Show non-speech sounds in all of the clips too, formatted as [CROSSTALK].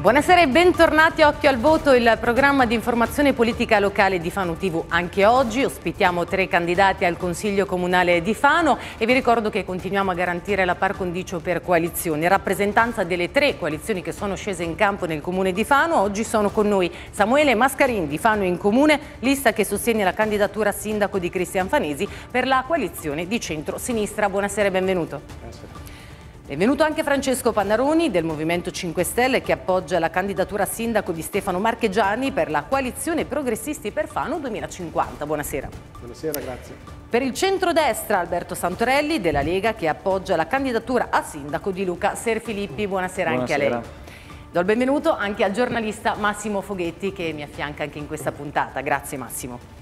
Buonasera e bentornati a Occhio al Voto, il programma di informazione politica locale di Fano TV. Anche oggi ospitiamo tre candidati al Consiglio Comunale di Fano e vi ricordo che continuiamo a garantire la par condicio per coalizioni. Rappresentanza delle tre coalizioni che sono scese in campo nel Comune di Fano, oggi sono con noi Samuele Mascarin di Fano in Comune, lista che sostiene la candidatura a sindaco di Cristian Fanesi per la coalizione di centro-sinistra. Buonasera e benvenuto. Buonasera. È venuto anche Francesco Pannaroni del Movimento 5 Stelle che appoggia la candidatura a sindaco di Stefano Marchegiani per la coalizione Progressisti per Fano 2050. Buonasera. Buonasera, grazie. Per il centrodestra Alberto Santorelli della Lega che appoggia la candidatura a sindaco di Luca Serfilippi. Buonasera, Buonasera. anche a lei. Do il benvenuto anche al giornalista Massimo Foghetti che mi affianca anche in questa puntata. Grazie Massimo.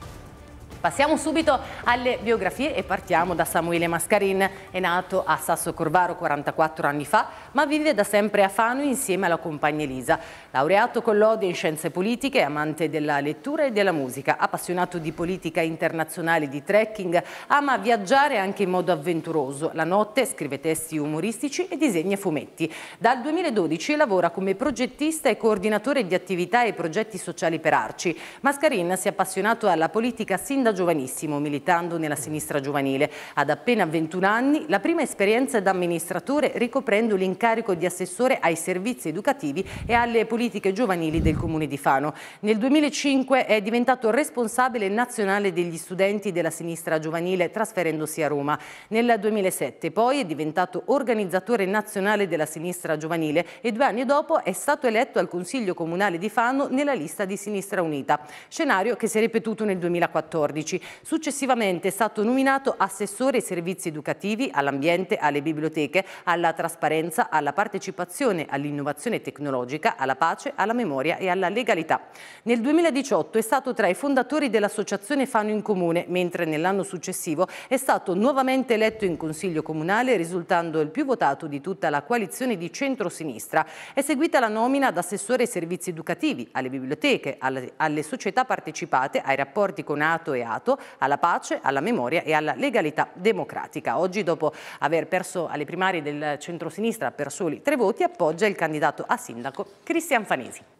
Passiamo subito alle biografie e partiamo da Samuele Mascarin. È nato a Sasso Corvaro 44 anni fa, ma vive da sempre a Fano insieme alla compagna Elisa. Laureato con lode in scienze politiche, amante della lettura e della musica, appassionato di politica internazionale, e di trekking, ama viaggiare anche in modo avventuroso. La notte scrive testi umoristici e disegna fumetti. Dal 2012 lavora come progettista e coordinatore di attività e progetti sociali per Arci. Mascarin si è appassionato alla politica sindacale da giovanissimo, militando nella sinistra giovanile. Ad appena 21 anni, la prima esperienza da amministratore ricoprendo l'incarico di assessore ai servizi educativi e alle politiche giovanili del Comune di Fano. Nel 2005 è diventato responsabile nazionale degli studenti della sinistra giovanile, trasferendosi a Roma. Nel 2007 poi è diventato organizzatore nazionale della sinistra giovanile e due anni dopo è stato eletto al Consiglio Comunale di Fano nella lista di Sinistra Unita, scenario che si è ripetuto nel 2014. 2014. Successivamente è stato nominato assessore ai servizi educativi, all'ambiente, alle biblioteche, alla trasparenza, alla partecipazione, all'innovazione tecnologica, alla pace, alla memoria e alla legalità. Nel 2018 è stato tra i fondatori dell'associazione Fano in Comune, mentre nell'anno successivo è stato nuovamente eletto in Consiglio Comunale, risultando il più votato di tutta la coalizione di centrosinistra. È seguita la nomina ad assessore ai servizi educativi, alle biblioteche, alle, alle società partecipate, ai rapporti con Ato e creato alla pace, alla memoria e alla legalità democratica. Oggi, dopo aver perso alle primarie del centrosinistra per soli tre voti, appoggia il candidato a sindaco Cristian Fanesi.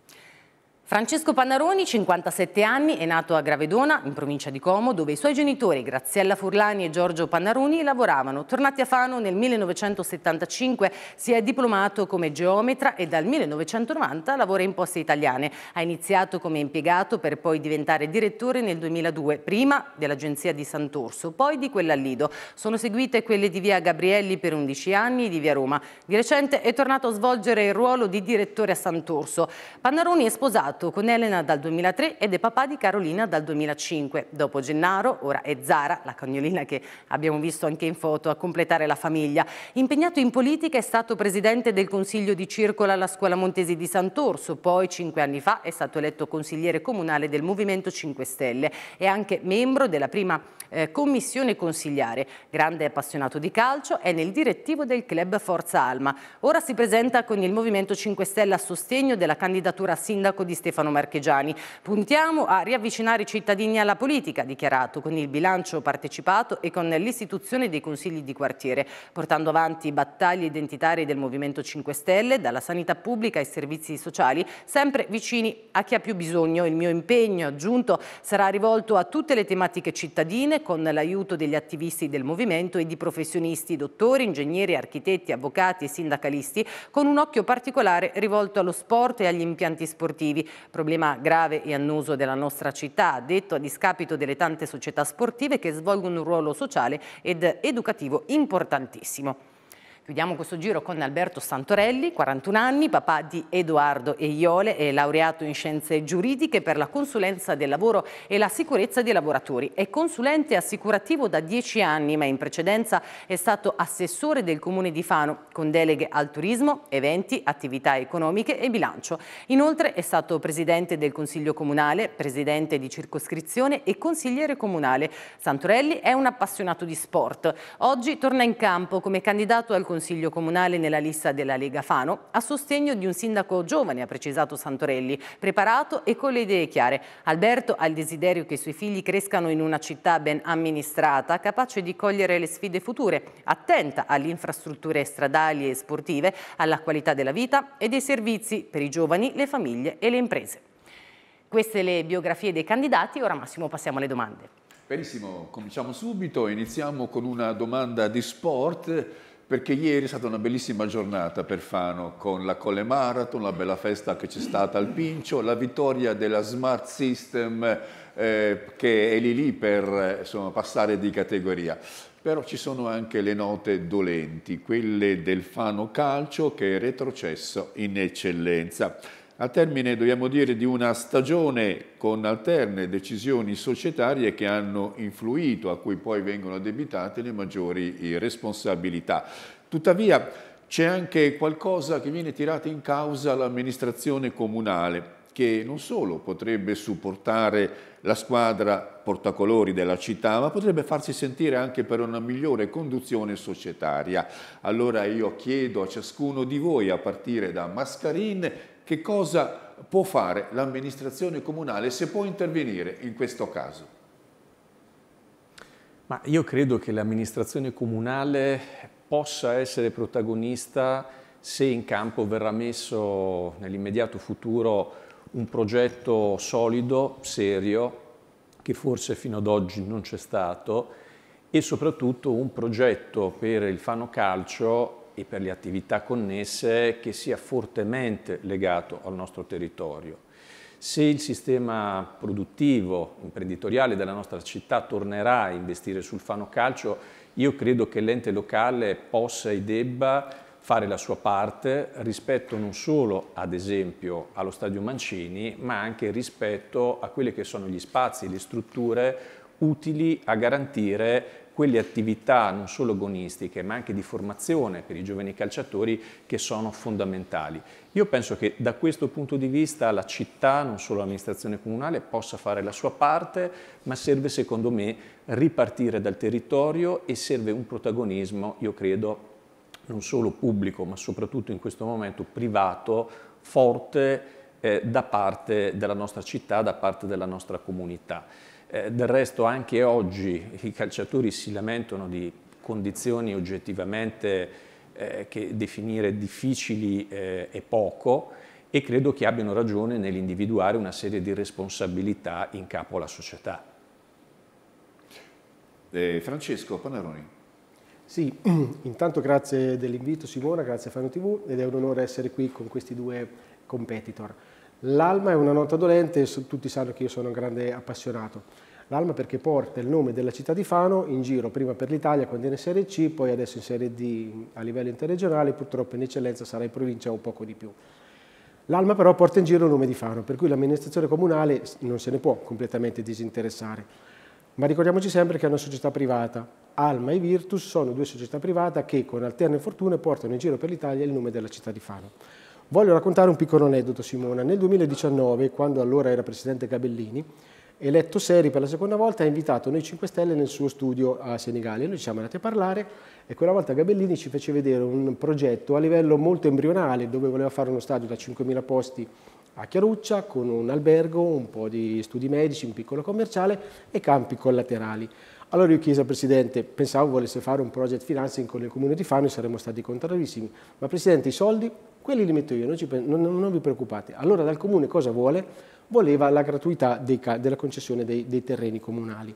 Francesco Pannaroni, 57 anni, è nato a Gravedona, in provincia di Como, dove i suoi genitori, Graziella Furlani e Giorgio Pannaroni, lavoravano. Tornati a Fano nel 1975, si è diplomato come geometra e dal 1990 lavora in poste italiane. Ha iniziato come impiegato per poi diventare direttore nel 2002, prima dell'agenzia di Sant'Orso, poi di quella Lido. Sono seguite quelle di via Gabrielli per 11 anni e di via Roma. Di recente è tornato a svolgere il ruolo di direttore a Sant'Orso. Pannaroni è sposato sposato con Elena dal 2003 ed è papà di Carolina dal 2005. Dopo Gennaro, ora è Zara, la cagnolina che abbiamo visto anche in foto, a completare la famiglia. Impegnato in politica è stato presidente del Consiglio di Circola alla Scuola Montesi di Sant'Orso, poi cinque anni fa è stato eletto consigliere comunale del Movimento 5 Stelle e anche membro della prima eh, commissione consigliare. Grande appassionato di calcio, è nel direttivo del club Forza Alma. Ora si presenta con il Movimento 5 Stelle a sostegno della candidatura a sindaco di Stefano Stefano Marchegiani. Puntiamo a riavvicinare i cittadini alla politica, dichiarato, con il bilancio partecipato e con l'istituzione dei consigli di quartiere, portando avanti battaglie identitarie del Movimento 5 Stelle, dalla sanità pubblica ai servizi sociali, sempre vicini a chi ha più bisogno. Il mio impegno aggiunto sarà rivolto a tutte le tematiche cittadine con l'aiuto degli attivisti del movimento e di professionisti, dottori, ingegneri, architetti, avvocati e sindacalisti, con un occhio particolare rivolto allo sport e agli impianti sportivi, problema grave e annoso della nostra città, detto a discapito delle tante società sportive che svolgono un ruolo sociale ed educativo importantissimo. Chiudiamo questo giro con Alberto Santorelli, 41 anni, papà di Edoardo Eiole, è laureato in scienze giuridiche per la consulenza del lavoro e la sicurezza dei lavoratori. È consulente assicurativo da 10 anni, ma in precedenza è stato assessore del comune di Fano con deleghe al turismo, eventi, attività economiche e bilancio. Inoltre è stato presidente del Consiglio Comunale, presidente di circoscrizione e consigliere comunale. Santorelli è un appassionato di sport. Oggi torna in campo come candidato al Consiglio Consiglio Comunale nella lista della Lega Fano a sostegno di un sindaco giovane, ha precisato Santorelli, preparato e con le idee chiare. Alberto ha il desiderio che i suoi figli crescano in una città ben amministrata, capace di cogliere le sfide future, attenta alle infrastrutture stradali e sportive, alla qualità della vita e dei servizi per i giovani, le famiglie e le imprese. Queste le biografie dei candidati, ora Massimo passiamo alle domande. Benissimo, cominciamo subito, iniziamo con una domanda di sport perché ieri è stata una bellissima giornata per Fano con la Colle Marathon, la bella festa che c'è stata al Pincio, la vittoria della Smart System eh, che è lì lì per insomma, passare di categoria. Però ci sono anche le note dolenti, quelle del Fano Calcio che è retrocesso in eccellenza al termine, dobbiamo dire, di una stagione con alterne decisioni societarie che hanno influito, a cui poi vengono addebitate le maggiori eh, responsabilità. Tuttavia c'è anche qualcosa che viene tirato in causa all'amministrazione comunale, che non solo potrebbe supportare la squadra portacolori della città, ma potrebbe farsi sentire anche per una migliore conduzione societaria. Allora io chiedo a ciascuno di voi, a partire da Mascarin, che cosa può fare l'amministrazione comunale se può intervenire in questo caso? Ma io credo che l'amministrazione comunale possa essere protagonista se in campo verrà messo nell'immediato futuro un progetto solido, serio, che forse fino ad oggi non c'è stato, e soprattutto un progetto per il Fano Calcio e per le attività connesse che sia fortemente legato al nostro territorio. Se il sistema produttivo, imprenditoriale della nostra città tornerà a investire sul Fano Calcio, io credo che l'ente locale possa e debba fare la sua parte rispetto non solo, ad esempio, allo Stadio Mancini, ma anche rispetto a quelli che sono gli spazi, le strutture utili a garantire quelle attività non solo agonistiche ma anche di formazione per i giovani calciatori che sono fondamentali. Io penso che da questo punto di vista la città, non solo l'amministrazione comunale, possa fare la sua parte, ma serve secondo me ripartire dal territorio e serve un protagonismo, io credo, non solo pubblico ma soprattutto in questo momento privato, forte eh, da parte della nostra città, da parte della nostra comunità. Eh, del resto anche oggi i calciatori si lamentano di condizioni oggettivamente eh, che definire difficili eh, è poco e credo che abbiano ragione nell'individuare una serie di responsabilità in capo alla società. Eh, Francesco Panaroni. Sì, [CLEARS THROAT] intanto grazie dell'invito Simona, grazie a Fano TV ed è un onore essere qui con questi due competitor. L'alma è una nota dolente, tutti sanno che io sono un grande appassionato. L'alma perché porta il nome della città di Fano in giro, prima per l'Italia quando era in Serie C, poi adesso in Serie D a livello interregionale, purtroppo in eccellenza sarà in provincia o poco di più. L'alma però porta in giro il nome di Fano, per cui l'amministrazione comunale non se ne può completamente disinteressare. Ma ricordiamoci sempre che è una società privata. Alma e Virtus sono due società private che con alterne fortune portano in giro per l'Italia il nome della città di Fano. Voglio raccontare un piccolo aneddoto, Simona. Nel 2019, quando allora era presidente Gabellini, eletto Seri per la seconda volta ha invitato noi 5 Stelle nel suo studio a Senigallia. Noi ci siamo andati a parlare e quella volta Gabellini ci fece vedere un progetto a livello molto embrionale dove voleva fare uno stadio da 5.000 posti a Chiaruccia con un albergo, un po' di studi medici, un piccolo commerciale e campi collaterali. Allora io chiesi al Presidente, pensavo volesse fare un project financing con il Comune di Fano e saremmo stati contrarissimi, ma Presidente i soldi quelli li metto io, non, ci, non, non vi preoccupate. Allora dal comune cosa vuole? Voleva la gratuità dei, della concessione dei, dei terreni comunali.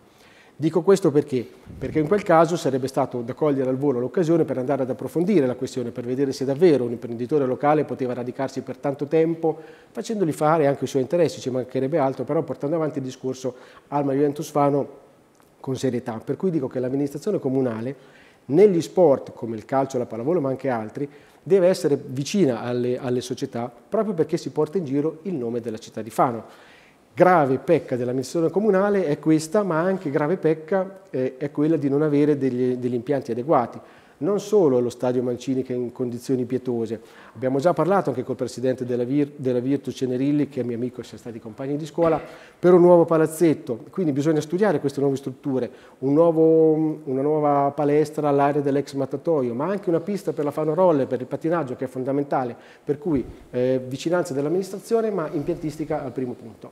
Dico questo perché? Perché in quel caso sarebbe stato da cogliere al volo l'occasione per andare ad approfondire la questione, per vedere se davvero un imprenditore locale poteva radicarsi per tanto tempo, facendogli fare anche i suoi interessi, ci mancherebbe altro, però portando avanti il discorso Alma Juventus Fano con serietà. Per cui dico che l'amministrazione comunale negli sport come il calcio, la pallavolo, ma anche altri, deve essere vicina alle, alle società proprio perché si porta in giro il nome della città di Fano. Grave pecca dell'amministrazione comunale è questa, ma anche grave pecca eh, è quella di non avere degli, degli impianti adeguati non solo allo stadio Mancini che è in condizioni pietose. Abbiamo già parlato anche col presidente della, Vir della Virtus Cenerilli, che è mio amico e siamo stati compagni di scuola, per un nuovo palazzetto. Quindi bisogna studiare queste nuove strutture, un nuovo, una nuova palestra all'area dell'ex mattatoio, ma anche una pista per la fanorole, per il pattinaggio che è fondamentale. Per cui eh, vicinanza dell'amministrazione ma impiantistica al primo punto.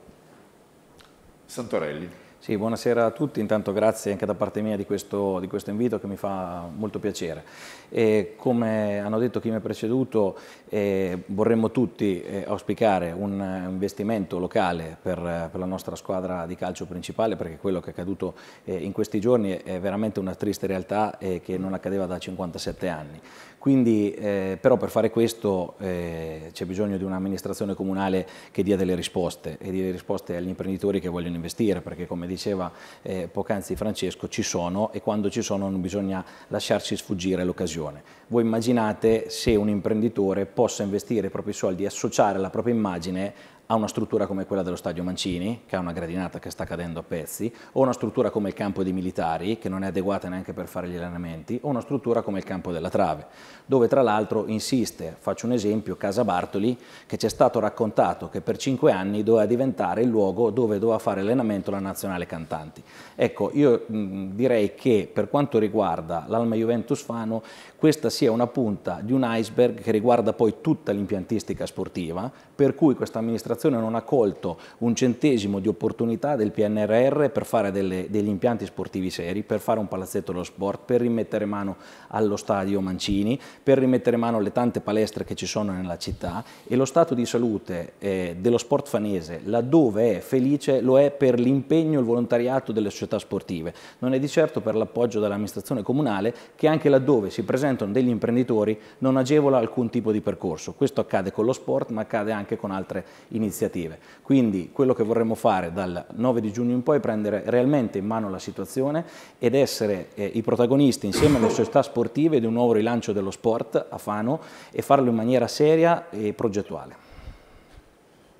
Santorelli. Sì, buonasera a tutti, intanto grazie anche da parte mia di questo, di questo invito che mi fa molto piacere. E come hanno detto chi mi ha preceduto, eh, vorremmo tutti eh, auspicare un eh, investimento locale per, eh, per, la nostra squadra di calcio principale perché quello che è accaduto eh, in questi giorni è veramente una triste realtà eh, che non accadeva da 57 anni. Quindi eh, però per fare questo eh, c'è bisogno di un'amministrazione comunale che dia delle risposte e dia delle risposte agli imprenditori che vogliono investire perché come diceva eh, poc'anzi Francesco ci sono e quando ci sono non bisogna lasciarci sfuggire l'occasione. Voi immaginate se un imprenditore possa investire i propri soldi e associare la propria immagine a una struttura come quella dello Stadio Mancini, che ha una gradinata che sta cadendo a pezzi, o una struttura come il campo dei militari, che non è adeguata neanche per fare gli allenamenti, o una struttura come il campo della Trave, dove tra l'altro insiste, faccio un esempio, Casa Bartoli, che ci è stato raccontato che per cinque anni doveva diventare il luogo dove doveva fare allenamento la nazionale cantanti. Ecco, io mh, direi che per quanto riguarda l'Alma Juventus Fano, questa sia una punta di un iceberg che riguarda poi tutta l'impiantistica sportiva, per cui questa amministrazione amministrazione non ha colto un centesimo di opportunità del PNRR per fare delle, degli impianti sportivi seri, per fare un palazzetto dello sport, per rimettere mano allo stadio Mancini, per rimettere mano alle tante palestre che ci sono nella città e lo stato di salute eh, dello sport fanese, laddove è felice, lo è per l'impegno e il volontariato delle società sportive. Non è di certo per l'appoggio dell'amministrazione comunale che anche laddove si presentano degli imprenditori non agevola alcun tipo di percorso. Questo accade con lo sport ma accade anche con altre iniziative iniziative. Quindi quello che vorremmo fare dal 9 di giugno in poi è prendere realmente in mano la situazione ed essere eh, i protagonisti insieme alle società sportive di un nuovo rilancio dello sport a Fano e farlo in maniera seria e progettuale.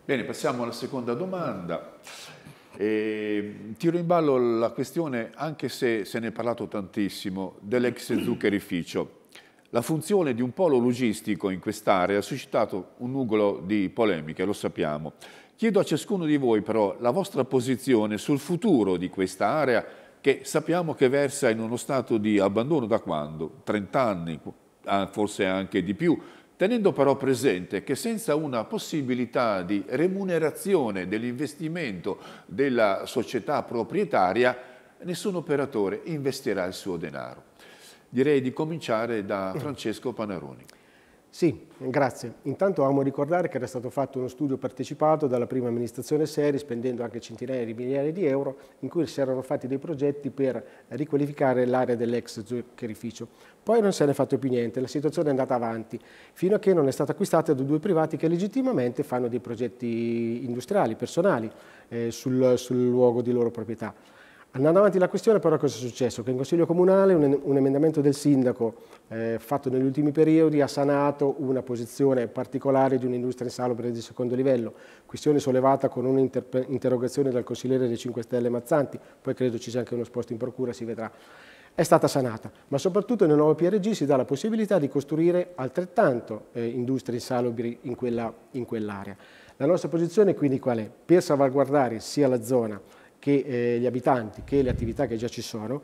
Bene, passiamo alla seconda domanda. E tiro in ballo la questione, anche se se ne è parlato tantissimo, dell'ex zuccherificio. La funzione di un polo logistico in quest'area ha suscitato un nugolo di polemiche, lo sappiamo. Chiedo a ciascuno di voi però la vostra posizione sul futuro di questa area che sappiamo che versa in uno stato di abbandono da quando? 30 anni, ah, forse anche di più, tenendo però presente che senza una possibilità di remunerazione dell'investimento della società proprietaria, nessun operatore investirà il suo denaro direi di cominciare da Francesco Panaroni. Sì, grazie. Intanto amo ricordare che era stato fatto uno studio partecipato dalla prima amministrazione Seri, spendendo anche centinaia di migliaia di euro, in cui si erano fatti dei progetti per riqualificare l'area dell'ex zuccherificio. Poi non se ne è fatto più niente, la situazione è andata avanti, fino a che non è stata acquistata da due privati che legittimamente fanno dei progetti industriali, personali, eh, sul, sul luogo di loro proprietà. Andando avanti la questione però cosa è successo? Che in Consiglio Comunale un, un emendamento del sindaco eh, fatto negli ultimi periodi ha sanato una posizione particolare di un'industria insalubre di secondo livello, questione sollevata con un'interrogazione dal consigliere dei 5 Stelle Mazzanti, poi credo ci sia anche uno sposto in procura, si vedrà. È stata sanata, ma soprattutto nel nuovo PRG si dà la possibilità di costruire altrettanto eh, industrie insalubri in quell'area. Quell la nostra posizione quindi qual è? Per salvaguardare sia la zona che eh, gli abitanti, che le attività che già ci sono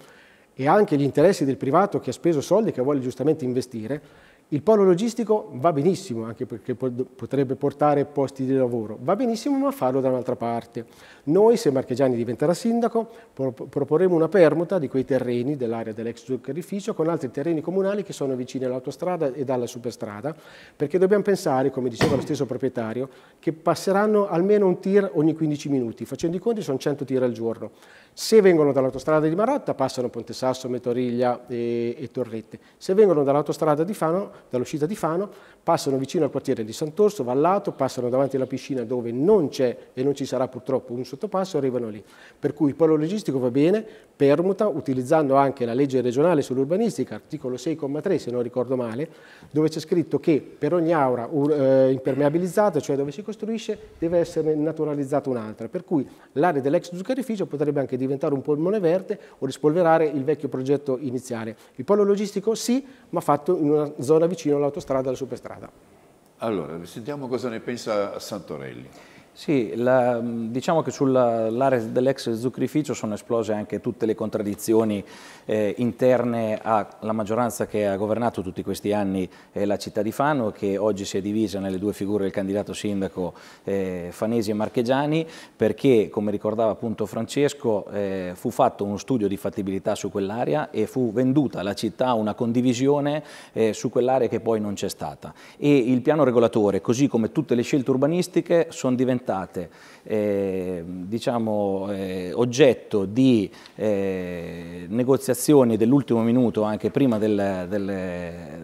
e anche gli interessi del privato che ha speso soldi e che vuole giustamente investire, il polo logistico va benissimo, anche perché potrebbe portare posti di lavoro, va benissimo ma farlo da un'altra parte. Noi, se Marchegiani diventerà sindaco, proporremo una permuta di quei terreni dell'area dell'ex zuccherificio con altri terreni comunali che sono vicini all'autostrada e alla superstrada, perché dobbiamo pensare, come diceva lo stesso proprietario, che passeranno almeno un tir ogni 15 minuti, facendo i conti sono 100 tir al giorno. Se vengono dall'autostrada di Marotta passano Ponte Sasso, Metoriglia e, e Torrette, se vengono dall'autostrada di Fano dall'uscita di Fano, passano vicino al quartiere di Sant'Orso, Vallato, passano davanti alla piscina dove non c'è e non ci sarà purtroppo un sottopasso, arrivano lì. Per cui il polo logistico va bene, permuta, utilizzando anche la legge regionale sull'urbanistica, articolo 6,3 se non ricordo male, dove c'è scritto che per ogni aura uh, impermeabilizzata, cioè dove si costruisce, deve essere naturalizzata un'altra. Per cui l'area dell'ex zuccherificio potrebbe anche diventare un polmone verde o rispolverare il vecchio progetto iniziale. Il polo logistico sì, ma fatto in una zona vicino all'autostrada e la superstrada. Allora, sentiamo cosa ne pensa Santorelli. Sì, la, mm, diciamo che sull'area dell'ex zuccherificio sono esplose anche tutte le contraddizioni eh, interne alla maggioranza che ha governato tutti questi anni eh, la città di Fano, che oggi si è divisa nelle due figure del candidato sindaco eh, Fanesi e Marchegiani, perché, come ricordava appunto Francesco, eh, fu fatto uno studio di fattibilità su quell'area e fu venduta alla città una condivisione eh, su quell'area che poi non c'è stata. E il piano regolatore, così come tutte le scelte urbanistiche, sono diventate progettate eh, diciamo, eh, oggetto di eh, negoziazioni dell'ultimo minuto anche prima del, del,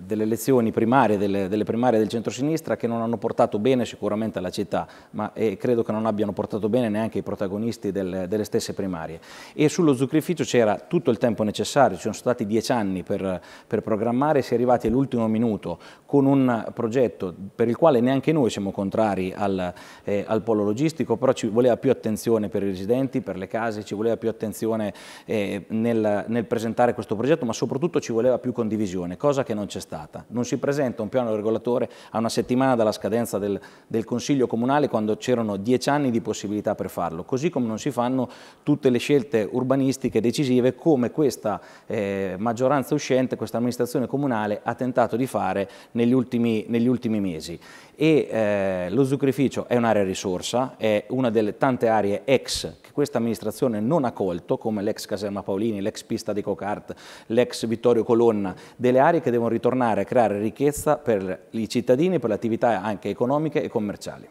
delle elezioni primarie, delle, delle primarie del centrosinistra che non hanno portato bene sicuramente alla città ma credo che non abbiano portato bene neanche i protagonisti del, delle stesse primarie e sullo zuccherificio c'era tutto il tempo necessario, ci sono stati dieci anni per, per programmare, si è arrivati all'ultimo minuto con un progetto per il quale neanche noi siamo contrari al, eh, al polo logistico però ci voleva più attenzione per i residenti, per le case, ci voleva più attenzione eh, nel, nel, presentare questo progetto, ma soprattutto ci voleva più condivisione, cosa che non c'è stata. Non si presenta un piano regolatore a una settimana dalla scadenza del, del Consiglio Comunale quando c'erano dieci anni di possibilità per farlo, così come non si fanno tutte le scelte urbanistiche decisive come questa eh, maggioranza uscente, questa amministrazione comunale ha tentato di fare negli ultimi, negli ultimi mesi e eh, lo zuccherificio è un'area risorsa, è una delle tante aree ex che questa amministrazione non ha colto, come l'ex caserma Paolini, l'ex pista di Cocart, l'ex Vittorio Colonna, delle aree che devono ritornare a creare ricchezza per i cittadini, per le attività anche economiche e commerciali.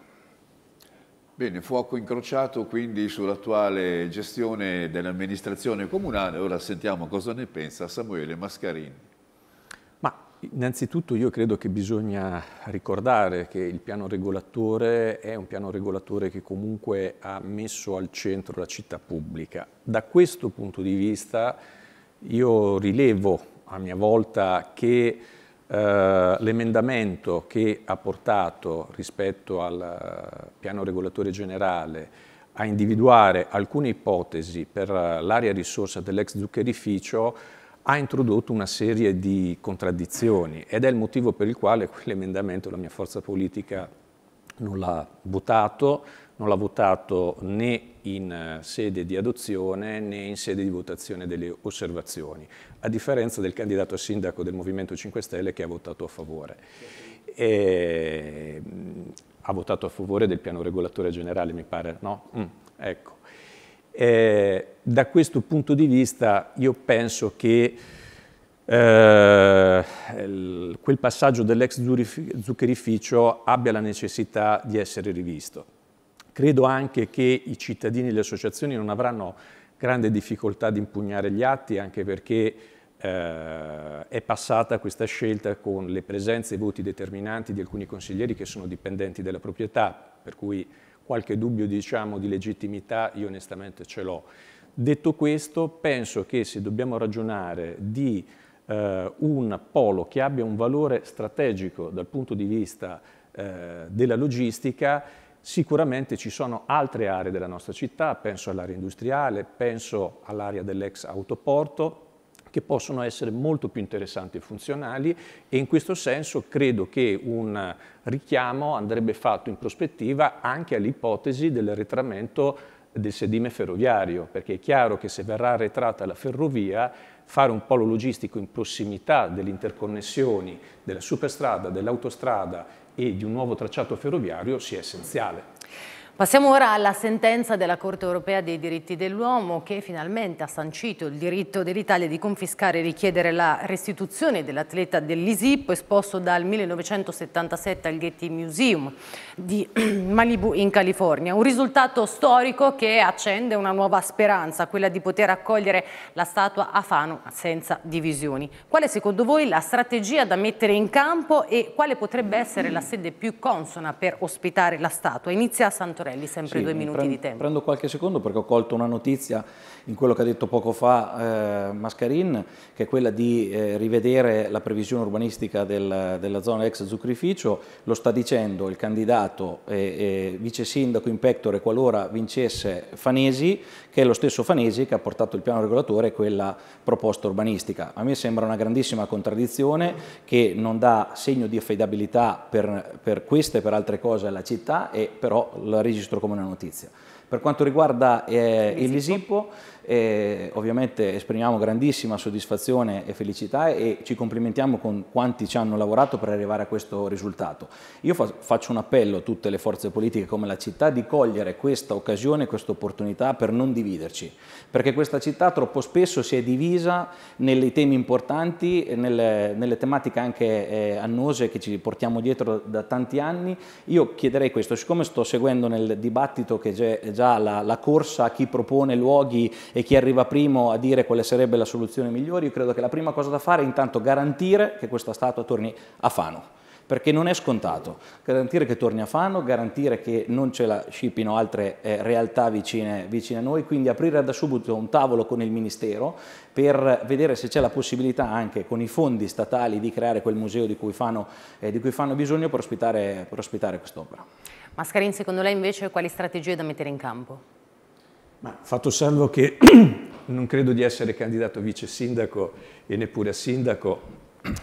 Bene, fuoco incrociato quindi sull'attuale gestione dell'amministrazione comunale, ora sentiamo cosa ne pensa Samuele Mascarini. Innanzitutto io credo che bisogna ricordare che il piano regolatore è un piano regolatore che comunque ha messo al centro la città pubblica. Da questo punto di vista io rilevo a mia volta che eh, l'emendamento che ha portato rispetto al eh, piano regolatore generale a individuare alcune ipotesi per eh, l'area risorsa dell'ex zuccherificio ha introdotto una serie di contraddizioni ed è il motivo per il quale quell'emendamento la mia forza politica non l'ha votato, non l'ha votato né in eh, sede di adozione né in sede di votazione delle osservazioni, a differenza del candidato a sindaco del Movimento 5 Stelle che ha votato a favore. E, mm, ha votato a favore del piano regolatore generale, mi pare, no? Mm, ecco. Eh, da questo punto di vista io penso che eh, quel passaggio dell'ex zuccherificio abbia la necessità di essere rivisto. Credo anche che i cittadini e le associazioni non avranno grande difficoltà di impugnare gli atti, anche perché eh, è passata questa scelta con le presenze e i voti determinanti di alcuni consiglieri che sono dipendenti della proprietà, per cui qualche dubbio diciamo, di legittimità io onestamente ce l'ho. Detto questo, penso che se dobbiamo ragionare di eh, un polo che abbia un valore strategico dal punto di vista eh, della logistica, Sicuramente ci sono altre aree della nostra città, penso all'area industriale, penso all'area dell'ex autoporto, che possono essere molto più interessanti e funzionali e in questo senso credo che un richiamo andrebbe fatto in prospettiva anche all'ipotesi dell'arretramento del sedime ferroviario, perché è chiaro che se verrà arretrata la ferrovia, fare un polo logistico in prossimità delle interconnessioni della superstrada, dell'autostrada e di un nuovo tracciato ferroviario sia essenziale. Passiamo ora alla sentenza della Corte europea dei diritti dell'uomo che finalmente ha sancito il diritto dell'Italia di confiscare e richiedere la restituzione dell'atleta dell'ISIP esposto dal 1977 al Getty Museum di [CLEARS THROAT] Malibu in California. Un risultato storico che accende una nuova speranza, quella di poter accogliere la statua a Fano senza divisioni. Qual è secondo voi la strategia da mettere in campo e quale potrebbe essere la sede più consona per ospitare la statua? Inizia a Santo Torelli, sempre sì, due minuti prendo, di tempo. Prendo qualche secondo perché ho colto una notizia in quello che ha detto poco fa eh, Mascarin, che è quella di eh, rivedere la previsione urbanistica del, della zona ex Zucrificio, lo sta dicendo il candidato e, e vice sindaco in pectore qualora vincesse Fanesi, che è lo stesso Fanesi che ha portato il piano regolatore e quella proposta urbanistica. A me sembra una grandissima contraddizione che non dà segno di affidabilità per, per queste e per altre cose alla città e però la registro come una notizia. Per quanto riguarda eh, il Lisipo, eh, ovviamente esprimiamo grandissima soddisfazione e felicità e ci complimentiamo con quanti ci hanno lavorato per arrivare a questo risultato. Io fa faccio un appello a tutte le forze politiche come la città di cogliere questa occasione, questa opportunità per non dividerci, perché questa città troppo spesso si è divisa nei temi importanti, nelle, nelle tematiche anche eh, annose che ci portiamo dietro da tanti anni. Io chiederei questo, siccome sto seguendo nel dibattito che è già già la, la corsa a chi propone luoghi e chi arriva primo a dire quale sarebbe la soluzione migliore, io credo che la prima cosa da fare è intanto garantire che questa statua torni a Fano perché non è scontato. Garantire che torni a Fano, garantire che non ce la scippino altre eh, realtà vicine, vicine, a noi, quindi aprire da subito un tavolo con il Ministero per vedere se c'è la possibilità anche con i fondi statali di creare quel museo di cui Fano, eh, di cui Fano ha bisogno per ospitare, per ospitare quest'opera. Mascarin, secondo lei invece quali strategie da mettere in campo? Ma fatto salvo che [CLEARS THROAT] non credo di essere candidato a vice sindaco e neppure a sindaco,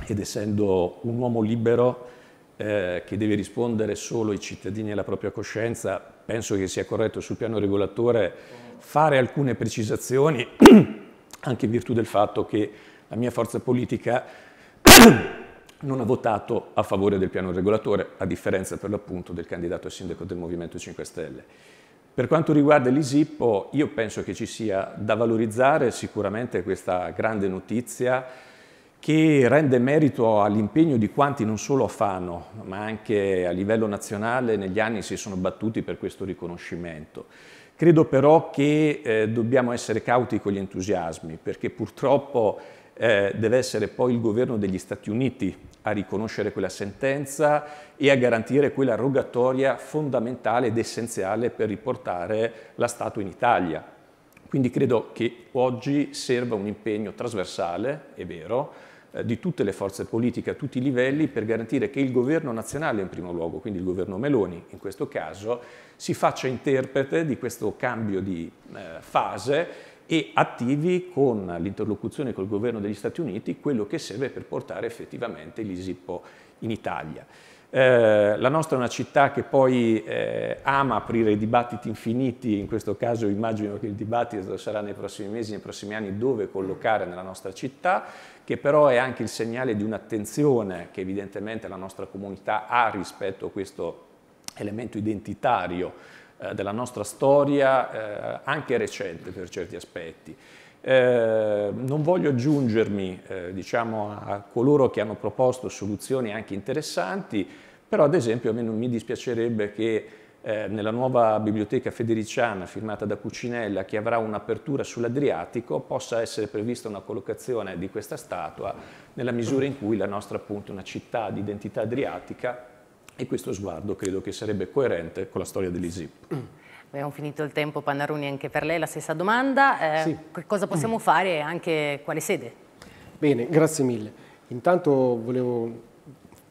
ed essendo un uomo libero eh, che deve rispondere solo ai cittadini e alla propria coscienza, penso che sia corretto sul piano regolatore fare alcune precisazioni, [CLEARS THROAT] anche in virtù del fatto che la mia forza politica [CLEARS THROAT] non ha votato a favore del piano regolatore, a differenza per l'appunto del candidato sindaco del Movimento 5 Stelle. Per quanto riguarda l'ISIPPO, io penso che ci sia da valorizzare sicuramente questa grande notizia che rende merito all'impegno di quanti non solo a Fano, ma anche a livello nazionale negli anni si sono battuti per questo riconoscimento. Credo però che eh, dobbiamo essere cauti con gli entusiasmi, perché purtroppo eh, deve essere poi il governo degli Stati Uniti a riconoscere quella sentenza e a garantire quella rogatoria fondamentale ed essenziale per riportare la Stato in Italia. Quindi credo che oggi serva un impegno trasversale, è vero, eh, di tutte le forze politiche a tutti i livelli per garantire che il governo nazionale in primo luogo, quindi il governo Meloni in questo caso, si faccia interprete di questo cambio di eh, fase e attivi con l'interlocuzione col governo degli Stati Uniti quello che serve per portare effettivamente l'ISIPO in Italia. Eh, la nostra è una città che poi eh, ama aprire dibattiti infiniti, in questo caso immagino che il dibattito sarà nei prossimi mesi, nei prossimi anni, dove collocare nella nostra città, che però è anche il segnale di un'attenzione che evidentemente la nostra comunità ha rispetto a questo elemento identitario eh, della nostra storia, eh, anche recente per certi aspetti. Eh, non voglio aggiungermi eh, diciamo, a coloro che hanno proposto soluzioni anche interessanti, però ad esempio a me non mi dispiacerebbe che eh, nella nuova biblioteca federiciana firmata da Cucinella, che avrà un'apertura sull'Adriatico, possa essere prevista una collocazione di questa statua nella misura in cui la nostra appunto una città di identità adriatica e questo sguardo credo che sarebbe coerente con la storia dell'ISIP. Mm. Abbiamo finito il tempo, Pannaruni, anche per lei la stessa domanda. Eh, sì. Cosa possiamo fare e anche quale sede? Bene, grazie mille. Intanto volevo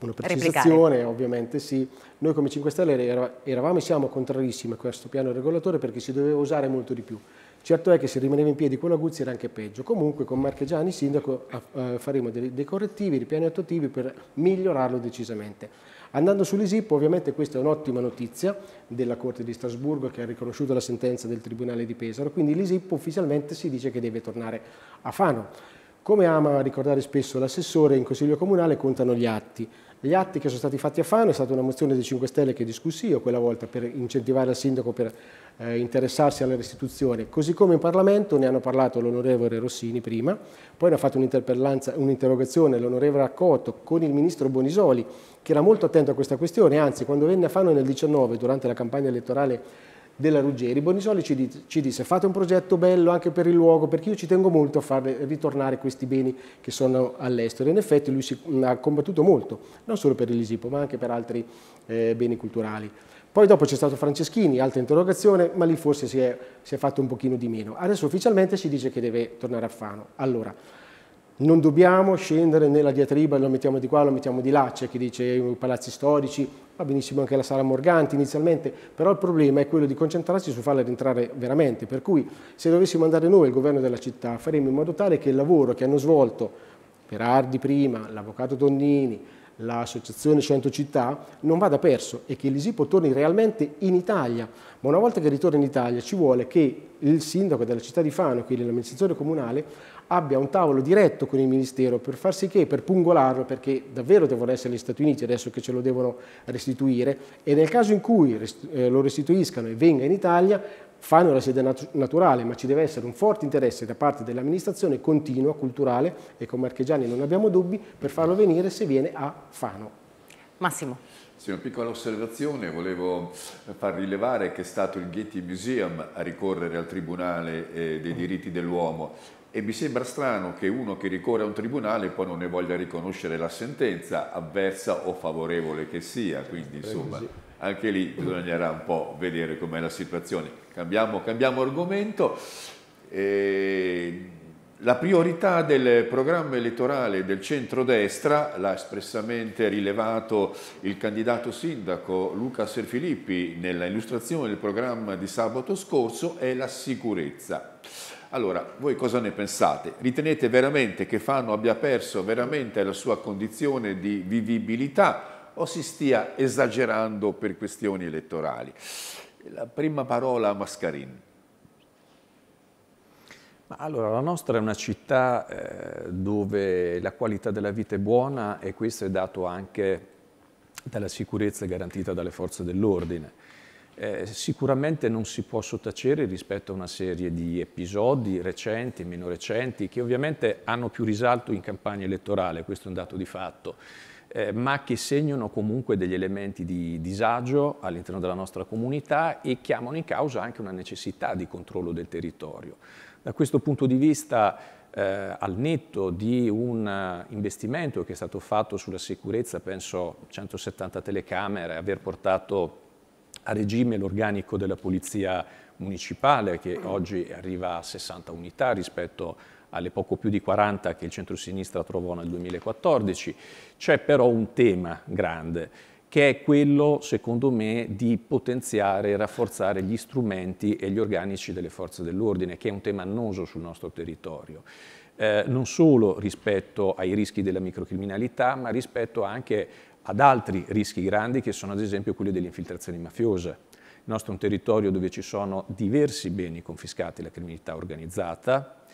una precisazione, Replicare. ovviamente sì. Noi come 5 Stelle eravamo e siamo contrarissimi a questo piano regolatore perché si doveva usare molto di più. Certo è che se rimaneva in piedi quello Guzzi era anche peggio. Comunque con Marchegiani, sindaco, eh, faremo dei correttivi, dei piani attuativi per migliorarlo decisamente. Andando sull'ISIP ovviamente questa è un'ottima notizia della Corte di Strasburgo che ha riconosciuto la sentenza del Tribunale di Pesaro, quindi l'ISIP ufficialmente si dice che deve tornare a Fano. Come ama ricordare spesso l'assessore, in Consiglio Comunale contano gli atti. Gli atti che sono stati fatti a Fano è stata una mozione dei 5 Stelle che discussi io quella volta per incentivare il sindaco per eh, interessarsi alla restituzione, così come in Parlamento ne hanno parlato l'onorevole Rossini prima, poi ne ha fatto un'interrogazione l'onorevole Raccotto con il ministro Bonisoli che era molto attento a questa questione, anzi quando venne a Fano nel 19 durante la campagna elettorale della Ruggeri, Bonisoli ci, di, ci, disse fate un progetto bello anche per il luogo perché io ci tengo molto a far ritornare questi beni che sono all'estero. In effetti lui si, ha combattuto molto, non solo per l'Isipo ma anche per altri eh, beni culturali. Poi dopo c'è stato Franceschini, altra interrogazione, ma lì forse si è, si è fatto un pochino di meno. Adesso ufficialmente si dice che deve tornare a Fano. Allora, non dobbiamo scendere nella diatriba, lo mettiamo di qua, lo mettiamo di là, c'è chi dice eh, i palazzi storici, va benissimo anche la sala Morganti inizialmente, però il problema è quello di concentrarsi su farla rientrare veramente, per cui se dovessimo andare noi, il governo della città, faremmo in modo tale che il lavoro che hanno svolto Perardi prima, l'avvocato Donnini, l'associazione 100 città, non vada perso e che l'Isipo torni realmente in Italia. Ma una volta che ritorna in Italia ci vuole che il sindaco della città di Fano, quindi l'amministrazione comunale, abbia un tavolo diretto con il Ministero per far sì che, per pungolarlo, perché davvero devono essere gli Stati Uniti adesso che ce lo devono restituire, e nel caso in cui eh, lo restituiscano e venga in Italia, fanno la sede nat naturale, ma ci deve essere un forte interesse da parte dell'amministrazione continua, culturale, e con Marchegiani non abbiamo dubbi, per farlo venire se viene a Fano. Massimo. Sì, una piccola osservazione, volevo far rilevare che è stato il Getty Museum a ricorrere al Tribunale eh, dei diritti dell'uomo e mi sembra strano che uno che ricorre a un tribunale poi non ne voglia riconoscere la sentenza, avversa o favorevole che sia. Quindi insomma, anche lì bisognerà un po' vedere com'è la situazione. Cambiamo, cambiamo argomento. Eh, la priorità del programma elettorale del centrodestra l'ha espressamente rilevato il candidato sindaco Luca Serfilippi nella illustrazione del programma di sabato scorso è la sicurezza. Allora, voi cosa ne pensate? Ritenete veramente che Fano abbia perso veramente la sua condizione di vivibilità o si stia esagerando per questioni elettorali? La prima parola a Mascarin. Ma allora, la nostra è una città eh, dove la qualità della vita è buona e questo è dato anche dalla sicurezza garantita dalle forze dell'ordine. Eh, sicuramente non si può sottacere rispetto a una serie di episodi recenti, meno recenti, che ovviamente hanno più risalto in campagna elettorale, questo è un dato di fatto, eh, ma che segnano comunque degli elementi di disagio all'interno della nostra comunità e chiamano in causa anche una necessità di controllo del territorio. Da questo punto di vista, eh, al netto di un investimento che è stato fatto sulla sicurezza, penso 170 telecamere, aver portato a regime l'organico della Polizia Municipale, che oggi arriva a 60 unità rispetto alle poco più di 40 che il centro-sinistra trovò nel 2014. C'è però un tema grande, che è quello, secondo me, di potenziare e rafforzare gli strumenti e gli organici delle forze dell'ordine, che è un tema annoso sul nostro territorio. Eh, non solo rispetto ai rischi della microcriminalità, ma rispetto anche ad altri rischi grandi che sono ad esempio quelli delle infiltrazioni mafiose. Il nostro è un territorio dove ci sono diversi beni confiscati alla criminalità organizzata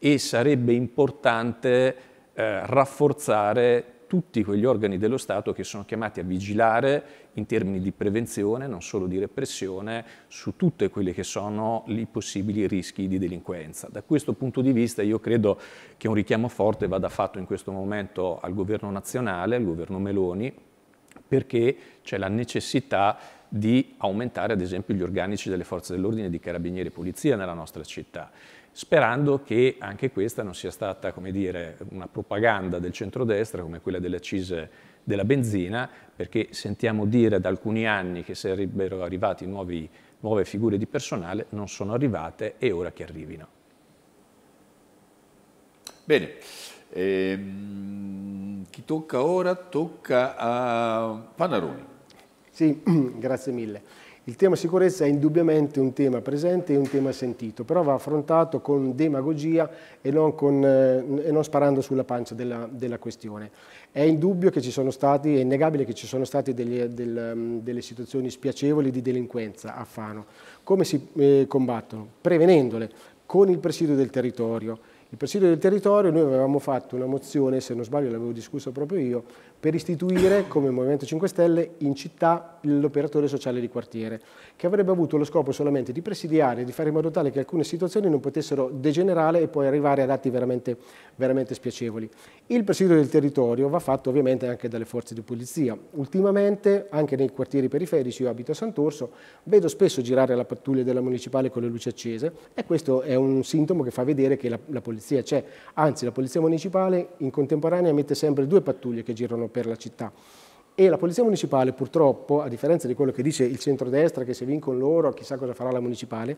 e sarebbe importante eh, rafforzare tutti quegli organi dello Stato che sono chiamati a vigilare in termini di prevenzione, non solo di repressione, su tutti quelli che sono i possibili rischi di delinquenza. Da questo punto di vista io credo che un richiamo forte vada fatto in questo momento al governo nazionale, al governo Meloni, perché c'è la necessità di aumentare ad esempio gli organici delle forze dell'ordine di carabinieri e polizia nella nostra città sperando che anche questa non sia stata come dire, una propaganda del centrodestra come quella delle accise della benzina, perché sentiamo dire da alcuni anni che sarebbero arrivati nuovi, nuove figure di personale, non sono arrivate, è ora che arrivino. Bene, ehm, chi tocca ora tocca a Panaroni. Sì, [CLEARS THROAT] grazie mille. Il tema sicurezza è indubbiamente un tema presente e un tema sentito, però va affrontato con demagogia e non, con, eh, e non sparando sulla pancia della, della, questione. È indubbio che ci sono stati, è innegabile che ci sono state delle, del, mm, delle situazioni spiacevoli di delinquenza a Fano. Come si eh, combattono? Prevenendole, con il presidio del territorio. Il presidio del territorio noi avevamo fatto una mozione, se non sbaglio l'avevo discusso proprio io, per istituire come Movimento 5 Stelle in città l'operatore sociale di quartiere, che avrebbe avuto lo scopo solamente di presidiare, di fare in modo tale che alcune situazioni non potessero degenerare e poi arrivare ad atti veramente, veramente spiacevoli. Il presidio del territorio va fatto ovviamente anche dalle forze di polizia. Ultimamente, anche nei quartieri periferici, io abito a Sant'Orso, vedo spesso girare la pattuglia della municipale con le luci accese e questo è un sintomo che fa vedere che la, la polizia c'è. Anzi, la polizia municipale in contemporanea mette sempre due pattuglie che girano per la città. E la Polizia Municipale purtroppo, a differenza di quello che dice il centrodestra, che se vincono loro chissà cosa farà la Municipale,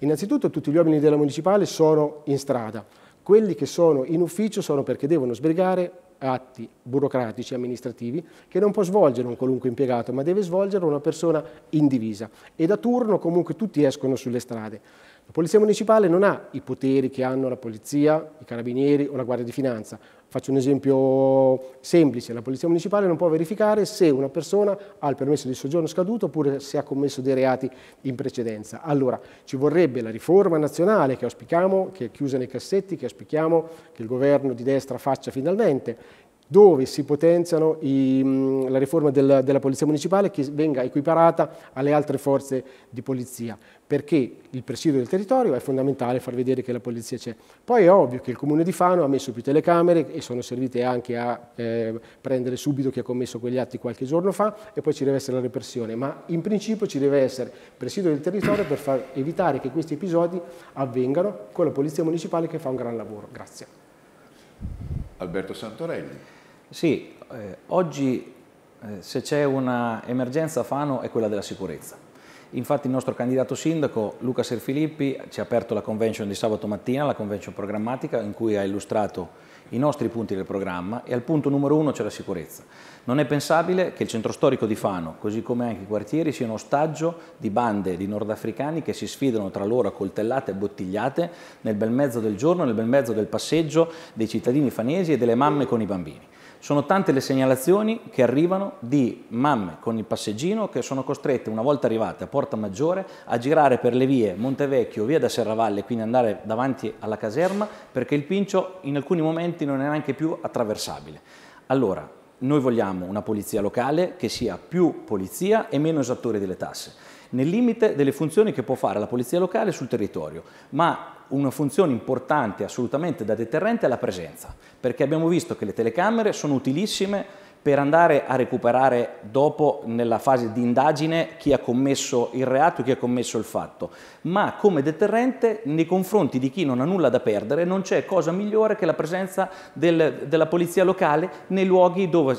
innanzitutto tutti gli uomini della Municipale sono in strada. Quelli che sono in ufficio sono perché devono sbrigare atti burocratici, amministrativi, che non può svolgere un qualunque impiegato, ma deve svolgere una persona indivisa. E da turno comunque tutti escono sulle strade. La Polizia Municipale non ha i poteri che hanno la Polizia, i Carabinieri o la Guardia di Finanza. Faccio un esempio semplice, la Polizia Municipale non può verificare se una persona ha il permesso di soggiorno scaduto oppure se ha commesso dei reati in precedenza. Allora, ci vorrebbe la riforma nazionale che auspichiamo, che è chiusa nei cassetti, che auspichiamo che il governo di destra faccia finalmente, dove si potenziano i, mm, la riforma del, della polizia municipale che venga equiparata alle altre forze di polizia, perché il presidio del territorio è fondamentale far vedere che la polizia c'è. Poi è ovvio che il comune di Fano ha messo più telecamere e sono servite anche a eh, prendere subito chi ha commesso quegli atti qualche giorno fa e poi ci deve essere la repressione, ma in principio ci deve essere presidio del territorio per far evitare che questi episodi avvengano con la polizia municipale che fa un gran lavoro. Grazie. Alberto Santorelli. Sì, eh, oggi eh, se c'è un'emergenza a Fano è quella della sicurezza. Infatti il nostro candidato sindaco Luca Serfilippi ci ha aperto la convention di sabato mattina, la convention programmatica in cui ha illustrato i nostri punti del programma e al punto numero uno c'è la sicurezza. Non è pensabile che il centro storico di Fano, così come anche i quartieri, siano ostaggio di bande di nordafricani che si sfidano tra loro a coltellate e bottigliate nel bel mezzo del giorno, nel bel mezzo del passeggio dei cittadini fanesi e delle mamme con i bambini. Sono tante le segnalazioni che arrivano di mamme con il passeggino che sono costrette una volta arrivate a Porta Maggiore a girare per le vie Montevecchio, via da Serravalle, quindi andare davanti alla caserma perché il pincio in alcuni momenti non è neanche più attraversabile. Allora, noi vogliamo una polizia locale che sia più polizia e meno esattore delle tasse nel limite delle funzioni che può fare la polizia locale sul territorio, ma una funzione importante assolutamente da deterrente è la presenza, perché abbiamo visto che le telecamere sono utilissime per andare a recuperare dopo nella fase di indagine chi ha commesso il reato, e chi ha commesso il fatto, ma come deterrente nei confronti di chi non ha nulla da perdere non c'è cosa migliore che la presenza del, della polizia locale nei luoghi dove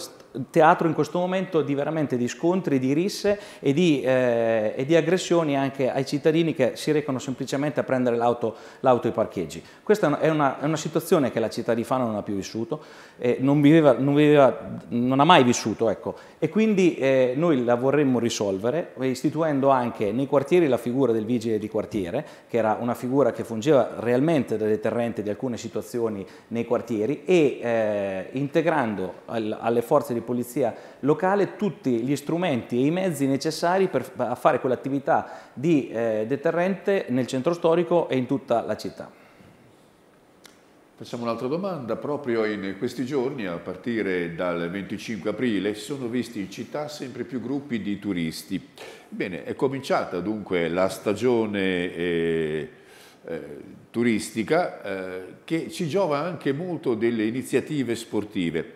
teatro in questo momento di veramente di scontri, di risse e di, eh, e di aggressioni anche ai cittadini che si recano semplicemente a prendere l'auto, l'auto i parcheggi. Questa è una, è una, situazione che la città di Fano non ha più vissuto, eh, non, viveva, non, viveva, non, ha mai vissuto ecco. e quindi eh, noi la vorremmo risolvere istituendo anche nei quartieri la figura del vigile di quartiere, che era una figura che fungeva realmente da deterrente di alcune situazioni nei quartieri e eh, integrando al, alle forze di polizia locale tutti gli strumenti e i mezzi necessari per fare quell'attività di eh, deterrente nel centro storico e in tutta la città. Facciamo un'altra domanda. Proprio in questi giorni, a partire dal 25 aprile, si sono visti in città sempre più gruppi di turisti. Bene, è cominciata dunque la stagione eh, eh, turistica eh, che ci giova anche molto delle iniziative sportive.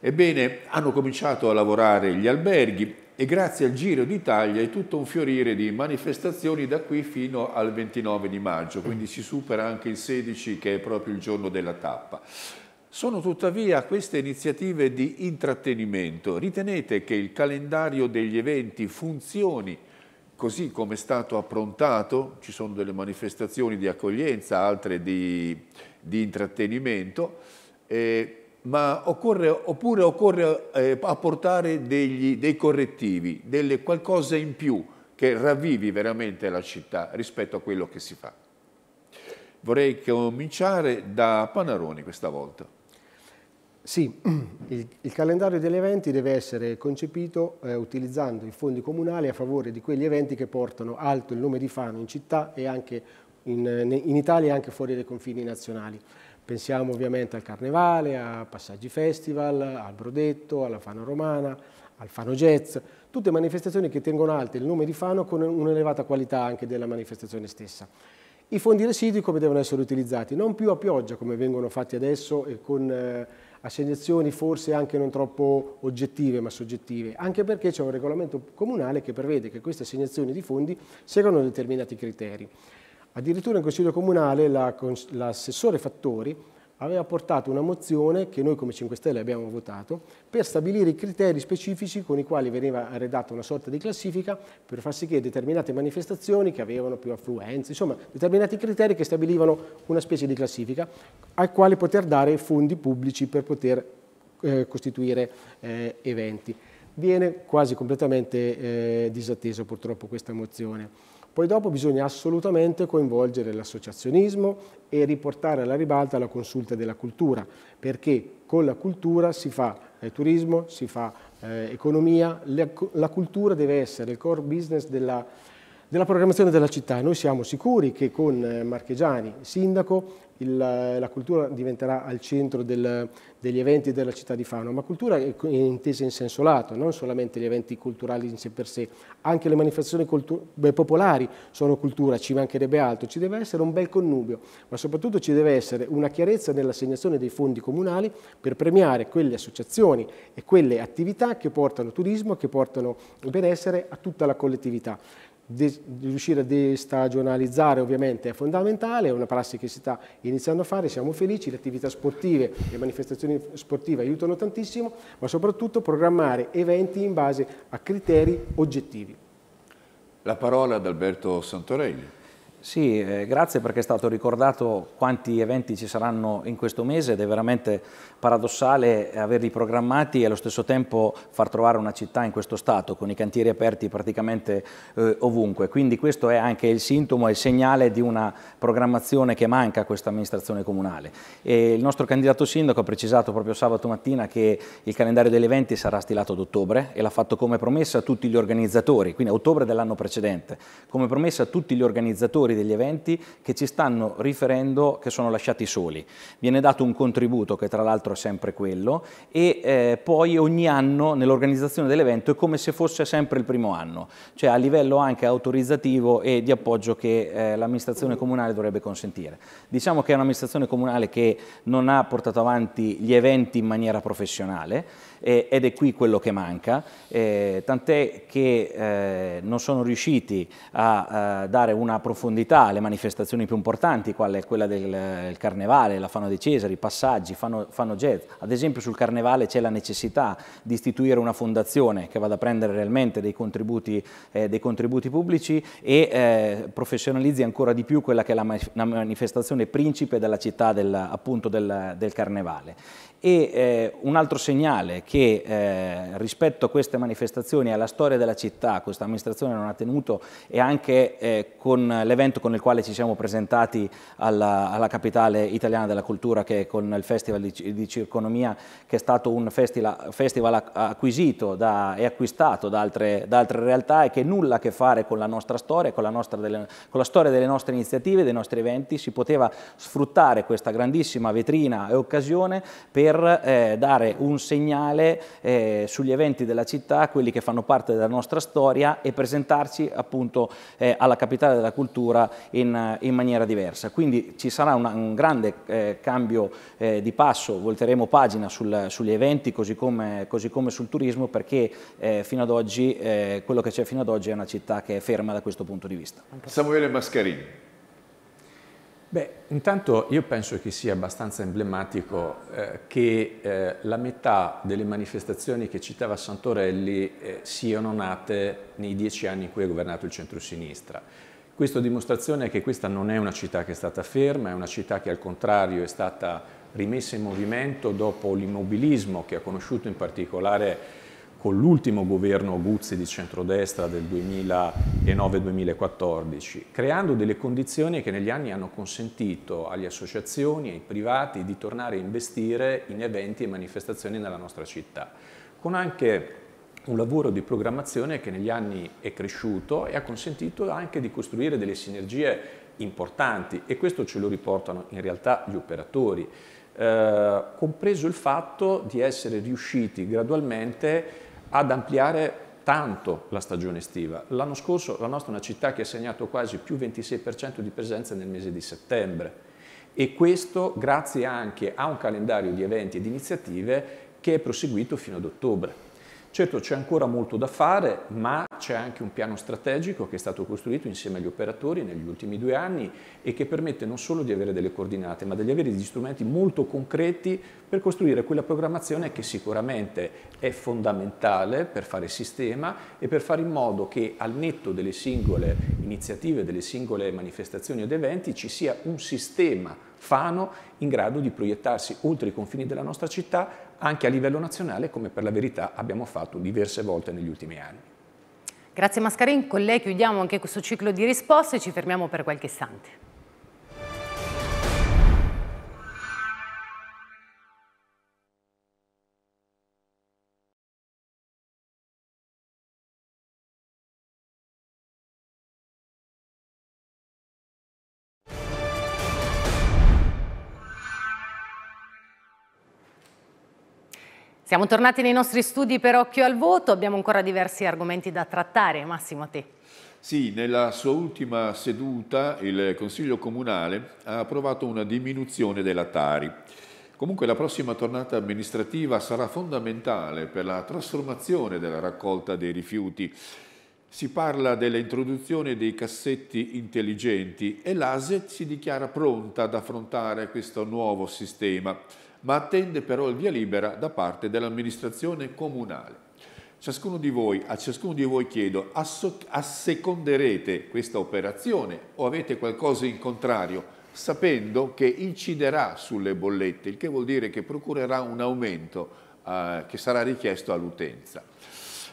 Ebbene, hanno cominciato a lavorare gli alberghi, e grazie al Giro d'Italia è tutto un fiorire di manifestazioni da qui fino al 29 di maggio, quindi si supera anche il 16 che è proprio il giorno della tappa. Sono tuttavia queste iniziative di intrattenimento. Ritenete che il calendario degli eventi funzioni così come è stato approntato? Ci sono delle manifestazioni di accoglienza, altre di, di intrattenimento. Eh, ma occorre, oppure occorre eh, apportare degli, dei correttivi, delle qualcosa in più che ravvivi veramente la città rispetto a quello che si fa. Vorrei cominciare da Panaroni questa volta. Sì, [CLEARS THROAT] il, il calendario degli eventi deve essere concepito eh, utilizzando i fondi comunali a favore di quegli eventi che portano alto il nome di Fano in città e anche in, eh, in Italia e anche fuori dai confini nazionali. Pensiamo ovviamente al Carnevale, a Passaggi Festival, al Brodetto, alla Fano Romana, al Fano Jazz, tutte manifestazioni che tengono alte il nome di Fano con un'elevata qualità anche della manifestazione stessa. I fondi residui come devono essere utilizzati? Non più a pioggia come vengono fatti adesso e con eh, assegnazioni forse anche non troppo oggettive ma soggettive, anche perché c'è un regolamento comunale che prevede che queste assegnazioni di fondi seguano determinati criteri. Addirittura in Consiglio Comunale l'assessore la, Fattori aveva portato una mozione che noi come 5 Stelle abbiamo votato per stabilire i criteri specifici con i quali veniva redatta una sorta di classifica per far sì che determinate manifestazioni che avevano più affluenza, insomma determinati criteri che stabilivano una specie di classifica al quale poter dare fondi pubblici per poter eh, costituire eh, eventi. Viene quasi completamente eh, disatteso purtroppo questa mozione. Poi dopo bisogna assolutamente coinvolgere l'associazionismo e riportare alla ribalta la consulta della cultura, perché con la cultura si fa eh, turismo, si fa eh, economia, la, la, cultura deve essere il core business della, della programmazione della città noi siamo sicuri che con eh, Marchegiani, sindaco, il, eh, la cultura diventerà al centro del, degli eventi della città di Fano, ma cultura è intesa in senso lato, non solamente gli eventi culturali in sé per sé, anche le manifestazioni beh, popolari sono cultura, ci mancherebbe altro, ci deve essere un bel connubio, ma soprattutto ci deve essere una chiarezza nell'assegnazione dei fondi comunali per premiare quelle associazioni e quelle attività che portano turismo, che portano benessere a tutta la collettività. De, riuscire a destagionalizzare ovviamente è fondamentale, è una prassi che si sta iniziando a fare, siamo felici, le attività sportive, le manifestazioni sportive aiutano tantissimo, ma soprattutto programmare eventi in base a criteri oggettivi. La parola ad Alberto Santorelli. Sì, eh, grazie perché è stato ricordato quanti eventi ci saranno in questo mese ed è veramente paradossale averli programmati e allo stesso tempo far trovare una città in questo stato, con i cantieri aperti praticamente eh, ovunque. Quindi questo è anche il sintomo e il segnale di una programmazione che manca a questa amministrazione comunale. E il nostro candidato sindaco ha precisato proprio sabato mattina che il calendario degli eventi sarà stilato ad ottobre e l'ha fatto come promessa a tutti gli organizzatori, quindi a ottobre dell'anno precedente, come promessa a tutti gli organizzatori degli eventi che ci stanno riferendo che sono lasciati soli. Viene dato un contributo che tra l'altro l'altro è sempre quello e eh, poi ogni anno nell'organizzazione dell'evento è come se fosse sempre il primo anno, cioè a livello anche autorizzativo e di appoggio che eh, l'amministrazione comunale dovrebbe consentire. Diciamo che è un'amministrazione comunale che non ha portato avanti gli eventi in maniera professionale, eh, ed è qui quello che manca, eh, tant'è che eh, non sono riusciti a, a eh, dare una profondità alle manifestazioni più importanti, quale quella del Carnevale, la Fano dei Cesari, i Passaggi, fanno, Fano Jazz. Ad esempio sul Carnevale c'è la necessità di istituire una fondazione che vada a prendere realmente dei contributi, eh, dei contributi pubblici e eh, professionalizzi ancora di più quella che è la, la manifestazione principe della città del, appunto del, del Carnevale. E eh, un altro segnale che eh, rispetto a queste manifestazioni e alla storia della città questa amministrazione non ha tenuto e anche eh, con l'evento con il quale ci siamo presentati alla, alla, capitale italiana della cultura che è con il Festival di, di Circonomia che è stato un festival, festival acquisito da, e acquistato da altre, da altre, realtà e che nulla a che fare con la nostra storia, con la, nostra delle, con la storia delle nostre iniziative, dei nostri eventi, si poteva sfruttare questa grandissima vetrina e occasione per eh, dare un segnale locale, eh, sugli eventi della città, quelli che fanno parte della nostra storia e presentarci appunto eh, alla capitale della cultura in, in, maniera diversa. Quindi ci sarà una, un grande eh, cambio eh, di passo, volteremo pagina sul, sugli eventi così come, così come, sul turismo perché eh, fino ad oggi, eh, quello che c'è fino ad oggi è una città che è ferma da questo punto di vista. Samuele Mascherini. Beh, intanto io penso che sia abbastanza emblematico eh, che eh, la metà delle manifestazioni che citava Santorelli eh, siano nate nei dieci anni in cui ha governato il centrosinistra. Questo dimostrazione è che questa non è una città che è stata ferma, è una città che al contrario è stata rimessa in movimento dopo l'immobilismo che ha conosciuto in particolare con l'ultimo governo Guzzi di centrodestra del 2009-2014, creando delle condizioni che negli anni hanno consentito alle associazioni, ai privati di tornare a investire in eventi e manifestazioni nella nostra città, con anche un lavoro di programmazione che negli anni è cresciuto e ha consentito anche di costruire delle sinergie importanti e questo ce lo riportano in realtà gli operatori, eh, compreso il fatto di essere riusciti gradualmente ad ampliare tanto la stagione estiva. L'anno scorso la nostra è una città che ha segnato quasi più 26% di presenza nel mese di settembre e questo grazie anche a un calendario di eventi e di iniziative che è proseguito fino ad ottobre. Certo c'è ancora molto da fare, ma c'è anche un piano strategico che è stato costruito insieme agli operatori negli ultimi due anni e che permette non solo di avere delle coordinate, ma di avere degli strumenti molto concreti per costruire quella programmazione che sicuramente è fondamentale per fare sistema e per fare in modo che al netto delle singole iniziative, delle singole manifestazioni ed eventi ci sia un sistema fano in grado di proiettarsi oltre i confini della nostra città anche a livello nazionale come per la verità abbiamo fatto diverse volte negli ultimi anni. Grazie Mascarin, con lei chiudiamo anche questo ciclo di risposte e ci fermiamo per qualche istante. Siamo tornati nei nostri studi per occhio al voto, abbiamo ancora diversi argomenti da trattare. Massimo, a te. Sì, nella sua ultima seduta il Consiglio Comunale ha approvato una diminuzione della Tari. Comunque la prossima tornata amministrativa sarà fondamentale per la trasformazione della raccolta dei rifiuti. Si parla dell'introduzione dei cassetti intelligenti e l'ASET si dichiara pronta ad affrontare questo nuovo sistema ma attende però il via libera da parte dell'amministrazione comunale. Ciascuno di voi, a ciascuno di voi chiedo, asseconderete questa operazione o avete qualcosa in contrario? sapendo che inciderà sulle bollette, il che vuol dire che procurerà un aumento eh, che sarà richiesto all'utenza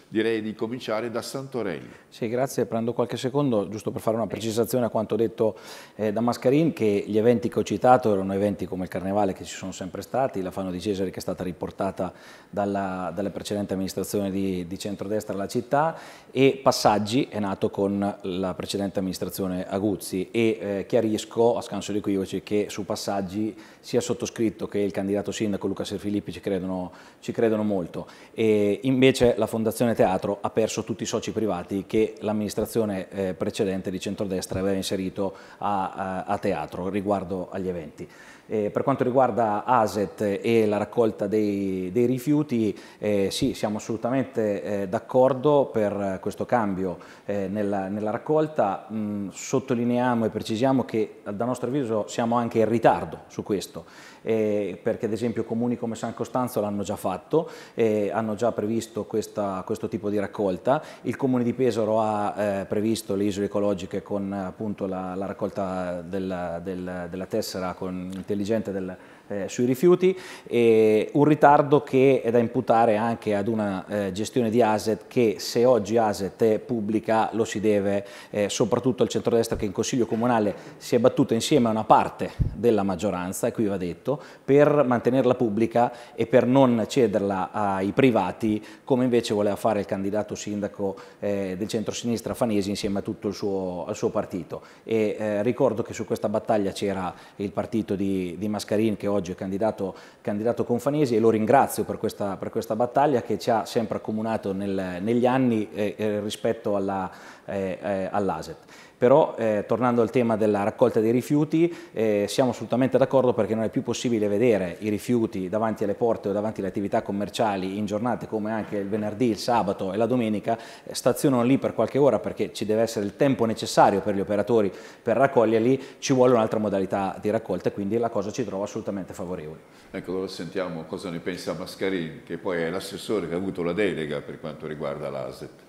direi di cominciare da Santorelli. Sì, grazie. Prendo qualche secondo giusto per fare una precisazione a quanto detto eh, da Mascarin, che gli eventi che ho citato erano eventi come il Carnevale che ci sono sempre stati, la Fano di Cesare che è stata riportata dalla, dalla precedente amministrazione di, di centrodestra alla città e Passaggi è nato con la precedente amministrazione Aguzzi e eh, chiarisco a scanso di equivoci che su Passaggi sia sottoscritto che il candidato sindaco Luca Serfilippi ci credono, ci credono molto e invece la Fondazione teatro ha perso tutti i soci privati che l'amministrazione eh, precedente di centrodestra aveva inserito a, a, eh, a teatro riguardo agli eventi. Eh, per quanto riguarda ASET e la raccolta dei, dei rifiuti, eh, sì, siamo assolutamente eh, d'accordo per questo cambio eh, nella, nella, raccolta. Mh, mm, sottolineiamo e precisiamo che, dal nostro avviso, siamo anche in ritardo su questo eh, perché ad esempio comuni come San Costanzo l'hanno già fatto, eh, hanno già previsto questa, questo tipo di raccolta, il comune di Pesaro ha eh, previsto le isole ecologiche con appunto la, la raccolta della, della, della tessera con, intelligente del eh, sui rifiuti, e un ritardo che è da imputare anche ad una eh, gestione di ASET che se oggi ASET è pubblica lo si deve eh, soprattutto al centrodestra che in Consiglio Comunale si è battuta insieme a una parte della maggioranza, e qui va detto, per mantenerla pubblica e per non cederla ai privati come invece voleva fare il candidato sindaco eh, del centro-sinistra Fanesi insieme a tutto il suo, al suo partito. E, eh, ricordo che su questa battaglia c'era il partito di, di Mascarini che oggi oggi è candidato, candidato Confanesi e lo ringrazio per questa, per questa, battaglia che ci ha sempre accomunato nel, negli anni eh, eh rispetto all'ASET. Eh, eh, però eh, tornando al tema della raccolta dei rifiuti, eh, siamo assolutamente d'accordo perché non è più possibile vedere i rifiuti davanti alle porte o davanti alle attività commerciali in giornate come anche il venerdì, il sabato e la domenica, eh, stazionano lì per qualche ora perché ci deve essere il tempo necessario per gli operatori per raccoglierli, ci vuole un'altra modalità di raccolta, e quindi la cosa ci trova assolutamente favorevole. Ecco, allora sentiamo cosa ne pensa Mascarin che poi è l'assessore che ha avuto la delega per quanto riguarda l'ASET.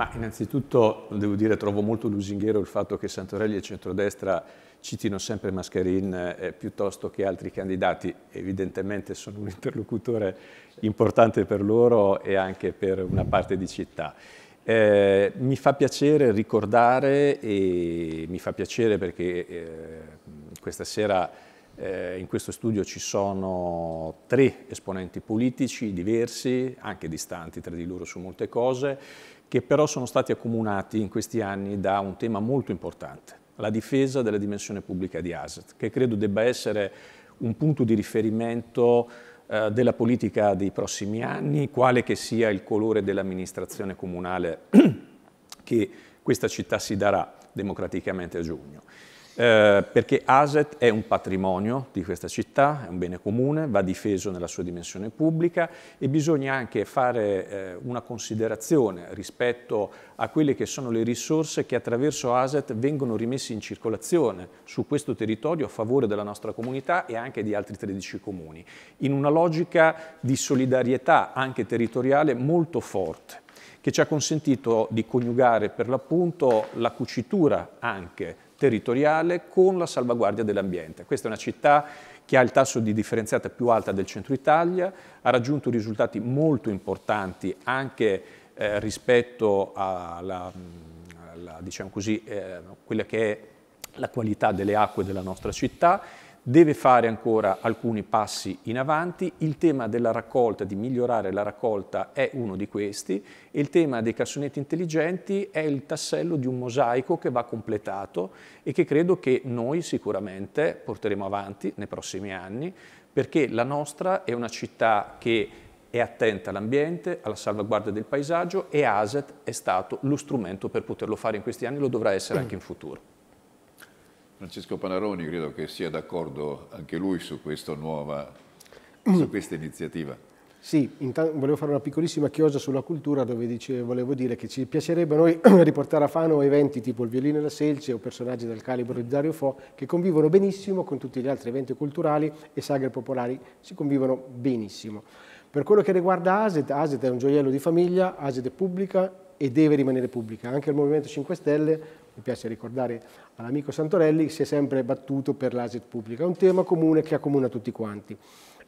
Ma innanzitutto, devo dire, trovo molto lusinghiero il fatto che Santorelli e centrodestra citino sempre Mascarin eh, piuttosto che altri candidati. Evidentemente sono un [LAUGHS] interlocutore importante per loro e anche per una parte di città. Eh, mi fa piacere ricordare e mi fa piacere perché eh, questa sera eh, in questo studio ci sono tre esponenti politici diversi, anche distanti tra di loro su molte cose, che però sono stati accomunati in questi anni da un tema molto importante, la difesa della dimensione pubblica di ASAT, che credo debba essere un punto di riferimento eh, della politica dei prossimi anni, quale che sia il colore dell'amministrazione comunale [CLEARS THROAT] che questa città si darà democraticamente a giugno. Eh, perché Aset è un patrimonio di questa città, è un bene comune, va difeso nella sua dimensione pubblica e bisogna anche fare eh, una considerazione rispetto a quelle che sono le risorse che attraverso Aset vengono rimesse in circolazione su questo territorio a favore della nostra comunità e anche di altri 13 comuni, in una logica di solidarietà anche territoriale molto forte che ci ha consentito di coniugare per l'appunto la cucitura anche territoriale con la salvaguardia dell'ambiente. Questa è una città che ha il tasso di differenziata più alta del centro Italia, ha raggiunto risultati molto importanti anche eh, rispetto alla, alla diciamo così, eh, quella che è la qualità delle acque della nostra città deve fare ancora alcuni passi in avanti, il tema della raccolta, di migliorare la raccolta è uno di questi e il tema dei cassonetti intelligenti è il tassello di un mosaico che va completato e che credo che noi sicuramente porteremo avanti nei prossimi anni perché la nostra è una città che è attenta all'ambiente, alla salvaguardia del paesaggio e ASET è stato lo strumento per poterlo fare in questi anni e lo dovrà essere mm. anche in futuro. Francesco Panaroni credo che sia d'accordo anche lui su questa nuova, mm. su questa iniziativa. Sì, volevo fare una piccolissima chiosa sulla cultura dove dice, volevo dire che ci piacerebbe a noi [CLEARS THROAT] riportare a Fano eventi tipo il violino e la selce o personaggi del calibro di Dario Fo che convivono benissimo con tutti gli altri eventi culturali e sagre popolari, si convivono benissimo. Per quello che riguarda ASET, ASET è un gioiello di famiglia, ASET è pubblica e deve rimanere pubblica. Anche il Movimento 5 Stelle mi piace ricordare all'amico Santorelli, si è sempre battuto per l'aset pubblica, è un tema comune che accomuna tutti quanti.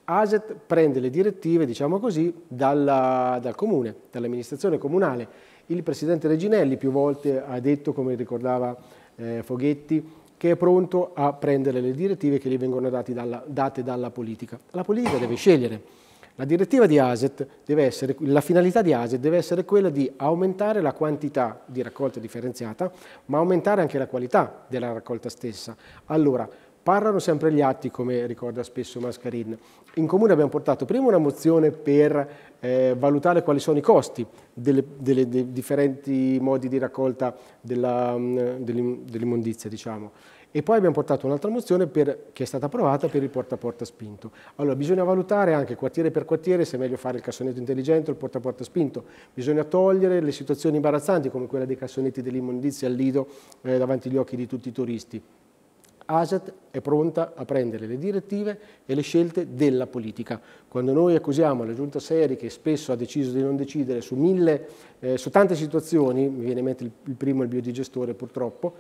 ASET prende le direttive, diciamo così, dalla, dal comune, dall'amministrazione comunale. Il presidente Reginelli più volte ha detto, come ricordava eh, Foghetti, che è pronto a prendere le direttive che gli vengono date dalla, date dalla politica. La politica deve scegliere la direttiva di ASET deve essere, la finalità di ASET deve essere quella di aumentare la quantità di raccolta differenziata, ma aumentare anche la qualità della raccolta stessa. Allora, parlano sempre gli atti, come ricorda spesso Mascarin. In comune abbiamo portato prima una mozione per eh, valutare quali sono i costi dei differenti modi di raccolta mm, dell'immondizia, dell diciamo. E poi abbiamo portato un'altra mozione per, che è stata approvata per il porta a porta spinto. Allora bisogna valutare anche quartiere per quartiere se è meglio fare il cassonetto intelligente o il porta a porta spinto. Bisogna togliere le situazioni imbarazzanti come quella dei cassonetti dell'immondizia al Lido eh, davanti agli occhi di tutti i turisti. ASET è pronta a prendere le direttive e le scelte della politica. Quando noi accusiamo la giunta Seri che spesso ha deciso di non decidere su, mille, eh, su tante situazioni, mi viene in mente il, il primo il biodigestore purtroppo,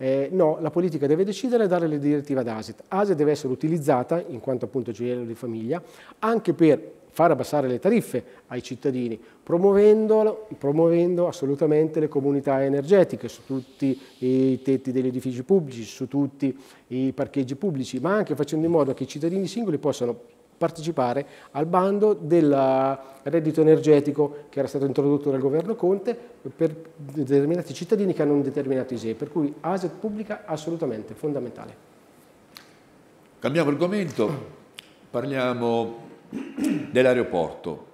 eh, no, la politica deve decidere e dare le direttive ad ASIT. ASIT deve essere utilizzata, in quanto appunto gioiello di famiglia, anche per far abbassare le tariffe ai cittadini, promuovendo assolutamente le comunità energetiche su tutti i tetti degli edifici pubblici, su tutti i parcheggi pubblici, ma anche facendo in modo che i cittadini singoli possano partecipare al bando del eh, reddito energetico che era stato introdotto dal governo Conte per determinati cittadini che hanno un determinato ISEE, per cui asset pubblica assolutamente fondamentale. Cambiamo argomento, parliamo dell'aeroporto.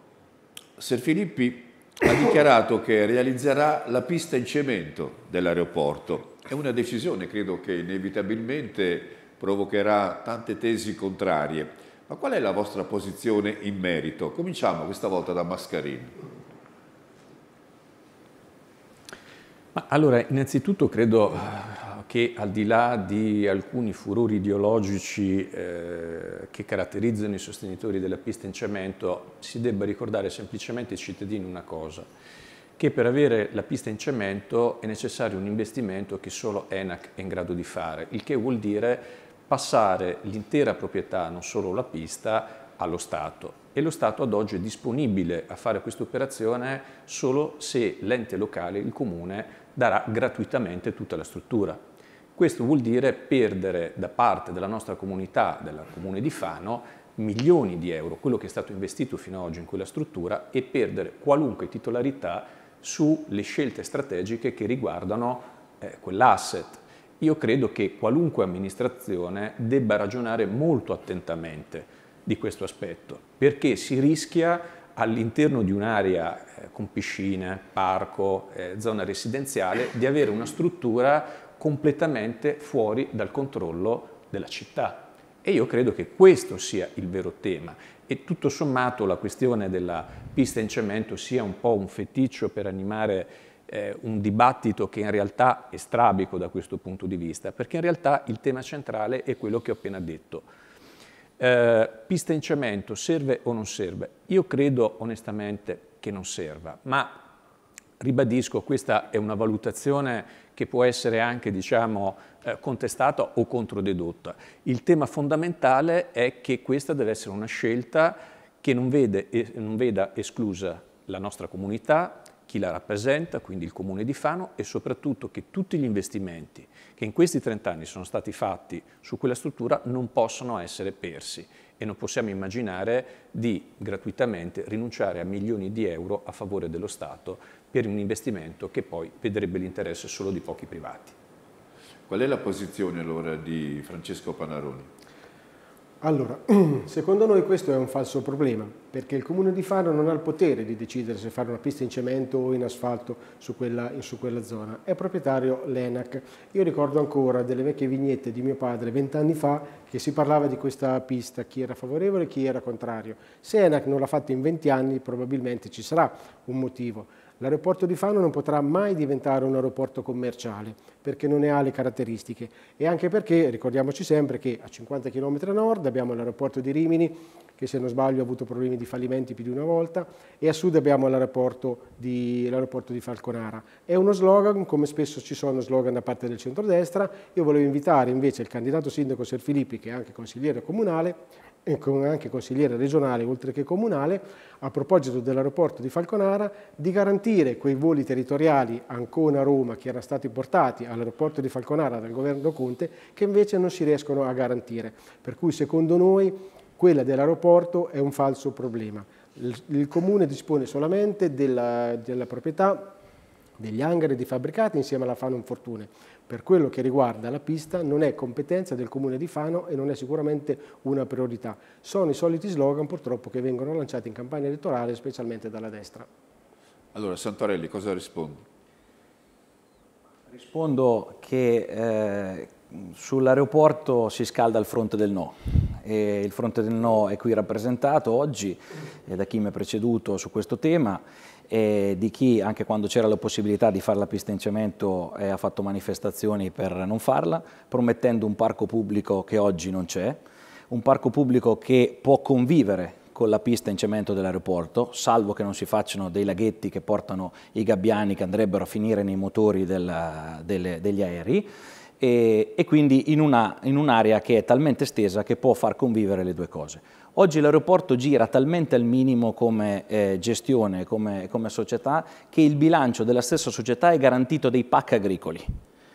Ser Filippi ha dichiarato che realizzerà la pista in cemento dell'aeroporto. È una decisione, credo, che inevitabilmente provocherà tante tesi contrarie. Ma qual è la vostra posizione in merito? Cominciamo questa volta da Mascarini. Ma allora, innanzitutto credo eh, che al di là di alcuni furori ideologici eh, che caratterizzano i sostenitori della pista in cemento, si debba ricordare semplicemente ai cittadini una cosa, che per avere la pista in cemento è necessario un investimento che solo ENAC è in grado di fare, il che vuol dire passare l'intera proprietà, non solo la pista, allo Stato e lo Stato ad oggi è disponibile a fare questa operazione solo se l'ente locale, il comune, darà gratuitamente tutta la struttura. Questo vuol dire perdere da parte della nostra comunità, del comune di Fano, milioni di euro, quello che è stato investito fino ad oggi in quella struttura, e perdere qualunque titolarità sulle scelte strategiche che riguardano eh, quell'asset io credo che qualunque amministrazione debba ragionare molto attentamente di questo aspetto, perché si rischia all'interno di un'area eh, con piscine, parco, eh, zona residenziale, di avere una struttura completamente fuori dal controllo della città. E io credo che questo sia il vero tema. E tutto sommato la questione della pista in cemento sia un po' un feticcio per animare eh, un dibattito che in realtà è strabico da questo punto di vista, perché in realtà il tema centrale è quello che ho appena detto. Eh, pista in cemento serve o non serve? Io credo onestamente che non serva, ma ribadisco, questa è una valutazione che può essere anche diciamo, eh, contestata o controdedotta. Il tema fondamentale è che questa deve essere una scelta che non, vede, non veda esclusa la nostra comunità, chi la rappresenta, quindi il Comune di Fano, e soprattutto che tutti gli investimenti che in questi 30 anni sono stati fatti su quella struttura non possono essere persi e non possiamo immaginare di gratuitamente rinunciare a milioni di euro a favore dello Stato per un investimento che poi vedrebbe l'interesse solo di pochi privati. Qual è la posizione allora di Francesco Panaroni? Allora, [CLEARS THROAT] secondo noi questo è un falso problema, perché il Comune di Faro non ha il potere di decidere se fare una pista in cemento o in asfalto su quella, su quella zona, è proprietario l'ENAC. Io ricordo ancora delle vecchie vignette di mio padre vent'anni fa che si parlava di questa pista, chi era favorevole e chi era contrario. Se ENAC non l'ha fatta in 20 anni probabilmente ci sarà un motivo. L'aeroporto di Fano non potrà mai diventare un aeroporto commerciale perché non ne ha le caratteristiche e anche perché ricordiamoci sempre che a 50 km a nord abbiamo l'aeroporto di Rimini che se non sbaglio ha avuto problemi di fallimenti più di una volta e a sud abbiamo l'aeroporto di, di, Falconara. È uno slogan come spesso ci sono slogan da parte del centrodestra. Io volevo invitare invece il candidato sindaco Ser Filippi che è anche consigliere comunale anche consigliere regionale oltre che comunale, a proposito dell'aeroporto di Falconara, di garantire quei voli territoriali Ancona-Roma che erano stati portati all'aeroporto di Falconara dal governo Conte, che invece non si riescono a garantire. Per cui secondo noi quella dell'aeroporto è un falso problema. Il, comune dispone solamente della, della proprietà degli hangar e dei fabbricati insieme alla Fanon Fortune per quello che riguarda la pista non è competenza del Comune di Fano e non è sicuramente una priorità. Sono i soliti slogan purtroppo che vengono lanciati in campagna elettorale specialmente dalla destra. Allora Santorelli cosa rispondi? Rispondo che eh, sull'aeroporto si scalda il fronte del no. E il fronte del no è qui rappresentato oggi da chi mi ha preceduto su questo tema eh, di chi anche quando c'era la possibilità di fare la pista in cemento eh, ha fatto manifestazioni per non farla, promettendo un parco pubblico che oggi non c'è, un parco pubblico che può convivere con la pista in cemento dell'aeroporto, salvo che non si facciano dei laghetti che portano i gabbiani che andrebbero a finire nei motori della, delle, degli aerei, e, e quindi in un'area che è talmente estesa che può far convivere le due cose. Oggi l'aeroporto gira talmente al minimo come eh, gestione, come, come società, che il bilancio della stessa società è garantito dai PAC agricoli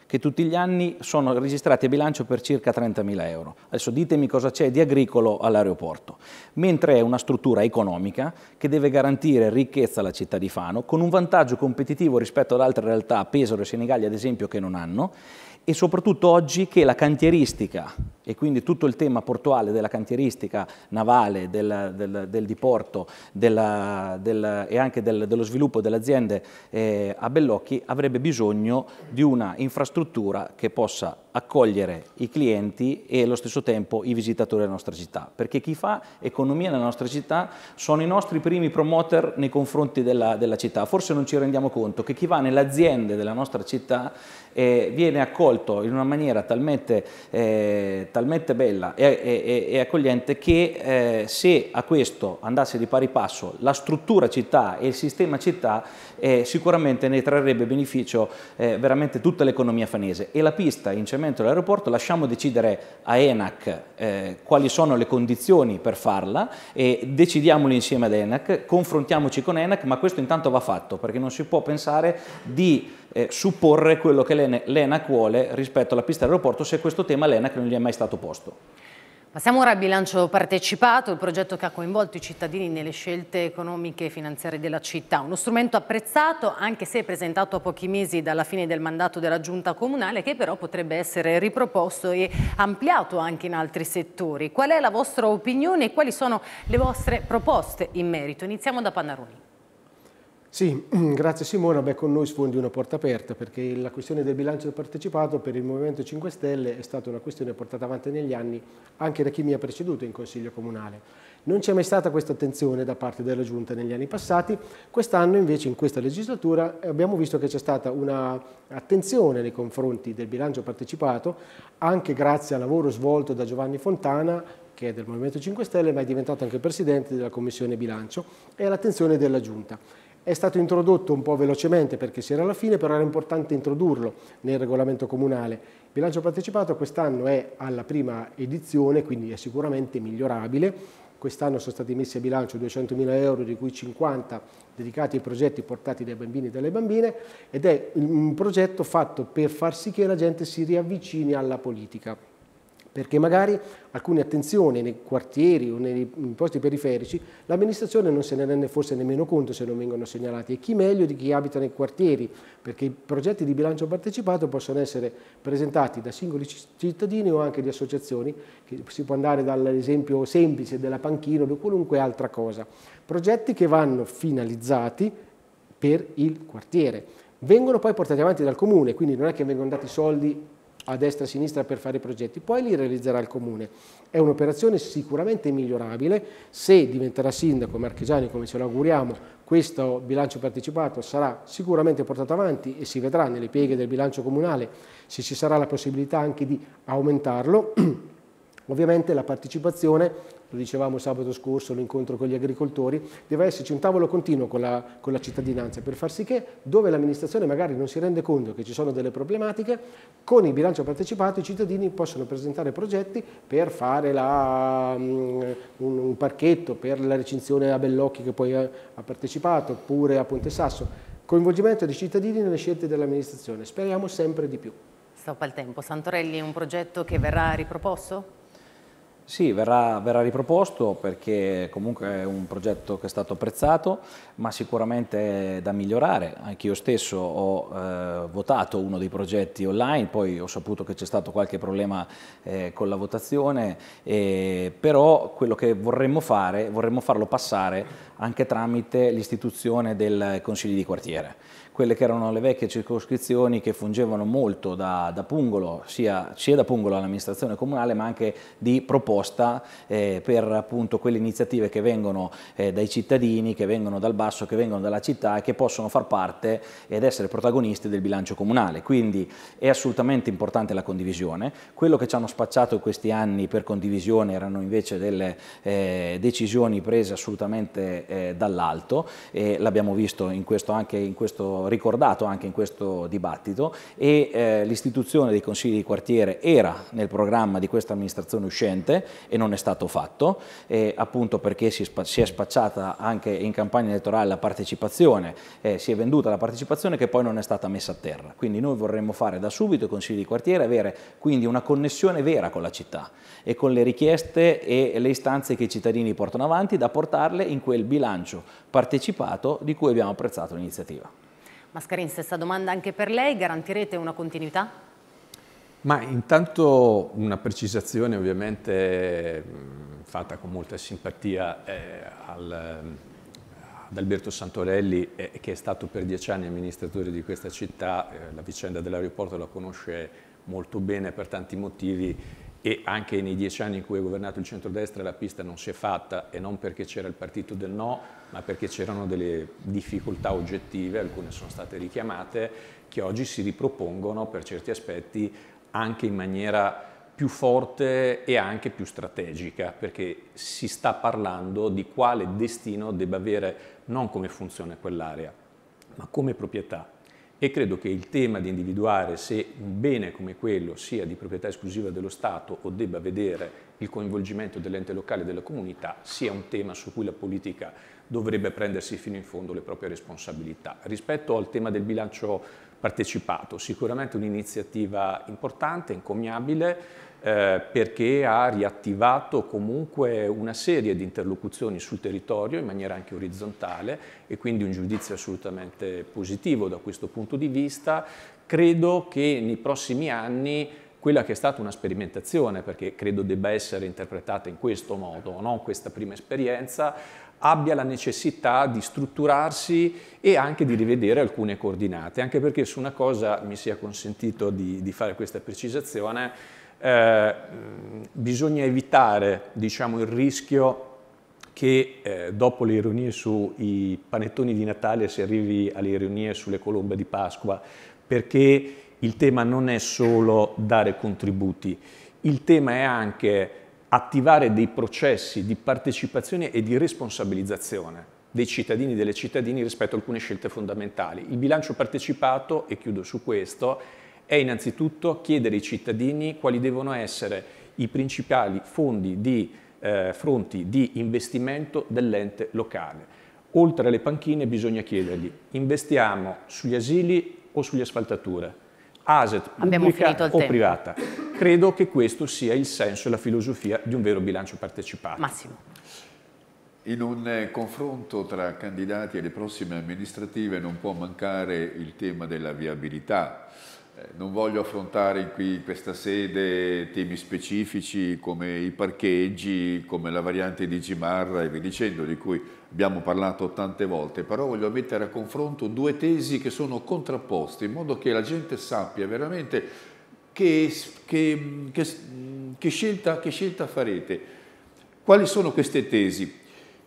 che tutti gli anni sono registrati a bilancio per circa 30.000 euro. Adesso ditemi cosa c'è di agricolo all'aeroporto, mentre è una struttura economica che deve garantire ricchezza alla città di Fano, con un vantaggio competitivo rispetto ad altre realtà, Pesaro e Senigallia ad esempio, che non hanno, e soprattutto oggi che la cantieristica e quindi tutto il tema portuale della cantieristica navale, del, del, del diporto della, del, e anche dello sviluppo delle aziende eh, a Bellocchi avrebbe bisogno di una infrastruttura che possa accogliere i clienti e allo stesso tempo i visitatori della nostra città, perché chi fa economia nella nostra città sono i nostri primi promoter nei confronti della, della città, forse non ci rendiamo conto che chi va nelle aziende della nostra città eh, viene accolto in una maniera talmente, eh, talmente bella e, e, e, accogliente che eh, se a questo andasse di pari passo la struttura città e il sistema città e sicuramente ne trarrebbe beneficio eh, veramente tutta l'economia fanese. E la pista in cemento dell'aeroporto lasciamo decidere a ENAC eh, quali sono le condizioni per farla e decidiamolo insieme ad ENAC, confrontiamoci con ENAC, ma questo intanto va fatto perché non si può pensare di eh, supporre quello che l'ENAC vuole rispetto alla pista dell'aeroporto se questo tema l'ENAC non gli è mai stato posto. Passiamo ora al bilancio partecipato, il progetto che ha coinvolto i cittadini nelle scelte economiche e finanziarie della città. Uno strumento apprezzato, anche se presentato a pochi mesi dalla fine del mandato della giunta comunale, che però potrebbe essere riproposto e ampliato anche in altri settori. Qual è la vostra opinione e quali sono le vostre proposte in merito? Iniziamo da Pannaroni. Sì, [CLEARS THROAT] grazie Simona. Beh, con noi sfondi una porta aperta perché la questione del bilancio partecipato per il Movimento 5 Stelle è stata una questione portata avanti negli anni anche da chi mi ha preceduto in Consiglio Comunale. Non c'è mai stata questa attenzione da parte della Giunta negli anni passati, quest'anno invece in questa legislatura eh, abbiamo visto che c'è stata un'attenzione nei confronti del bilancio partecipato anche grazie al lavoro svolto da Giovanni Fontana che è del Movimento 5 Stelle ma è diventato anche Presidente della Commissione Bilancio e all'attenzione della Giunta. È stato introdotto un po' velocemente perché si era alla fine, però era importante introdurlo nel regolamento comunale. Il bilancio partecipato quest'anno è alla prima edizione, quindi è sicuramente migliorabile. Quest'anno sono stati messi a bilancio 200.000 euro, di cui 50 dedicati ai progetti portati dai bambini e dalle bambine, ed è un progetto fatto per far sì che la gente si riavvicini alla politica perché magari alcune attenzioni nei quartieri o nei posti periferici l'amministrazione non se ne rende forse nemmeno conto se non vengono segnalati e chi meglio di chi abita nei quartieri perché i progetti di bilancio partecipato possono essere presentati da singoli cittadini o anche di associazioni che si può andare dall'esempio semplice della panchina o di qualunque altra cosa progetti che vanno finalizzati per il quartiere vengono poi portati avanti dal comune quindi non è che vengono dati soldi a destra e a sinistra per fare i progetti, poi li realizzerà il comune. È un'operazione sicuramente migliorabile, se diventerà sindaco Marchegiani come ce lo auguriamo, questo bilancio partecipato sarà sicuramente portato avanti e si vedrà nelle pieghe del bilancio comunale se ci sarà la possibilità anche di aumentarlo. [CLEARS THROAT] Ovviamente la partecipazione, lo dicevamo sabato scorso, l'incontro con gli agricoltori, deve esserci un tavolo continuo con la, con la cittadinanza per far sì che dove l'amministrazione magari non si rende conto che ci sono delle problematiche, con il bilancio partecipato i cittadini possono presentare progetti per fare la, um, un, parchetto, per la recinzione a Bellocchi che poi ha, ha partecipato, oppure a Ponte Sasso. Coinvolgimento dei cittadini nelle scelte dell'amministrazione, speriamo sempre di più. Stoppa il tempo. Santorelli è un progetto che verrà riproposto? Sì, verrà, verrà, riproposto perché comunque è un progetto che è stato apprezzato, ma sicuramente è da migliorare. Anche io stesso ho eh, votato uno dei progetti online, poi ho saputo che c'è stato qualche problema eh, con la votazione, eh, però quello che vorremmo fare, vorremmo farlo passare anche tramite l'istituzione del Consiglio di quartiere quelle che erano le vecchie circoscrizioni che fungevano molto da, da pungolo, sia, sia, da pungolo all'amministrazione comunale ma anche di proposta eh, per appunto quelle iniziative che vengono eh, dai cittadini, che vengono dal basso, che vengono dalla città e che possono far parte ed essere protagonisti del bilancio comunale. Quindi è assolutamente importante la condivisione. Quello che ci hanno spacciato in questi anni per condivisione erano invece delle eh, decisioni prese assolutamente eh, dall'alto e l'abbiamo visto in questo, anche in questo ricordato anche in questo dibattito e eh, l'istituzione dei consigli di quartiere era nel programma di questa amministrazione uscente e non è stato fatto, eh, appunto perché si, si, è spacciata anche in campagna elettorale la partecipazione, eh, si è venduta la partecipazione che poi non è stata messa a terra. Quindi noi vorremmo fare da subito i consigli di quartiere, avere quindi una connessione vera con la città e con le richieste e le istanze che i cittadini portano avanti da portarle in quel bilancio partecipato di cui abbiamo apprezzato l'iniziativa. Mascarin, stessa domanda anche per lei, garantirete una continuità? Ma intanto una precisazione ovviamente mm, fatta con molta simpatia eh, al, mm, ad Alberto Santorelli eh, che è stato per dieci anni amministratore di questa città, eh, la vicenda dell'aeroporto la conosce molto bene per tanti motivi e anche nei dieci anni in cui ha governato il centrodestra la pista non si è fatta e non perché c'era il partito del no, ma perché c'erano delle difficoltà oggettive, alcune sono state richiamate, che oggi si ripropongono per certi aspetti anche in maniera più forte e anche più strategica, perché si sta parlando di quale destino debba avere non come funzione quell'area, ma come proprietà. E credo che il tema di individuare se un bene come quello sia di proprietà esclusiva dello Stato o debba vedere il coinvolgimento dell'ente locale e della comunità sia un tema su cui la politica dovrebbe prendersi fino in fondo le proprie responsabilità. Rispetto al tema del bilancio partecipato, sicuramente un'iniziativa importante, encomiabile, eh, perché ha riattivato comunque una serie di interlocuzioni sul territorio in maniera anche orizzontale e quindi un giudizio assolutamente positivo da questo punto di vista. Credo che nei prossimi anni quella che è stata una sperimentazione, perché credo debba essere interpretata in questo modo, no? questa prima esperienza, abbia la necessità di strutturarsi e anche di rivedere alcune coordinate, anche perché su una cosa mi sia consentito di, di fare questa precisazione, eh, bisogna evitare diciamo, il rischio che eh, dopo le ironie sui panettoni di Natale si arrivi alle ironie sulle colombe di Pasqua, perché il tema non è solo dare contributi, il tema è anche attivare dei processi di partecipazione e di responsabilizzazione dei cittadini e delle cittadine rispetto a alcune scelte fondamentali. Il bilancio partecipato, e chiudo su questo, è innanzitutto chiedere ai cittadini quali devono essere i principali fondi di, eh, fronti di investimento dell'ente locale. Oltre alle panchine bisogna chiedergli investiamo sugli asili o sulle asfaltature, Aset pubblica o tempo. privata. Credo che questo sia il senso e la filosofia di un vero bilancio partecipato. Massimo. In un eh, confronto tra candidati e le prossime amministrative non può mancare il tema della viabilità. Eh, non voglio affrontare qui in questa sede temi specifici come i parcheggi, come la variante di Gimarra e via dicendo, di cui abbiamo parlato tante volte, però voglio mettere a confronto due tesi che sono contrapposte in modo che la gente sappia veramente che, che, che, scelta, che scelta farete? Quali sono queste tesi?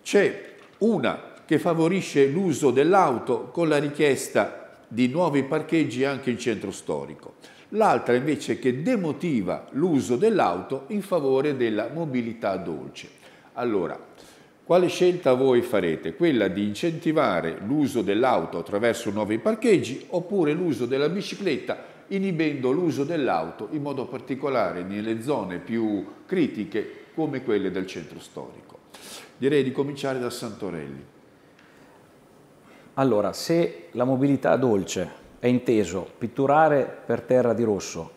C'è una che favorisce l'uso dell'auto con la richiesta di nuovi parcheggi anche in centro storico. L'altra invece che demotiva l'uso dell'auto in favore della mobilità dolce. Allora, quale scelta voi farete? Quella di incentivare l'uso dell'auto attraverso nuovi parcheggi oppure l'uso della bicicletta inibendo l'uso dell'auto in modo particolare nelle zone più critiche come quelle del centro storico. Direi di cominciare da Santorelli. Allora, se la mobilità dolce è inteso pitturare per terra di rosso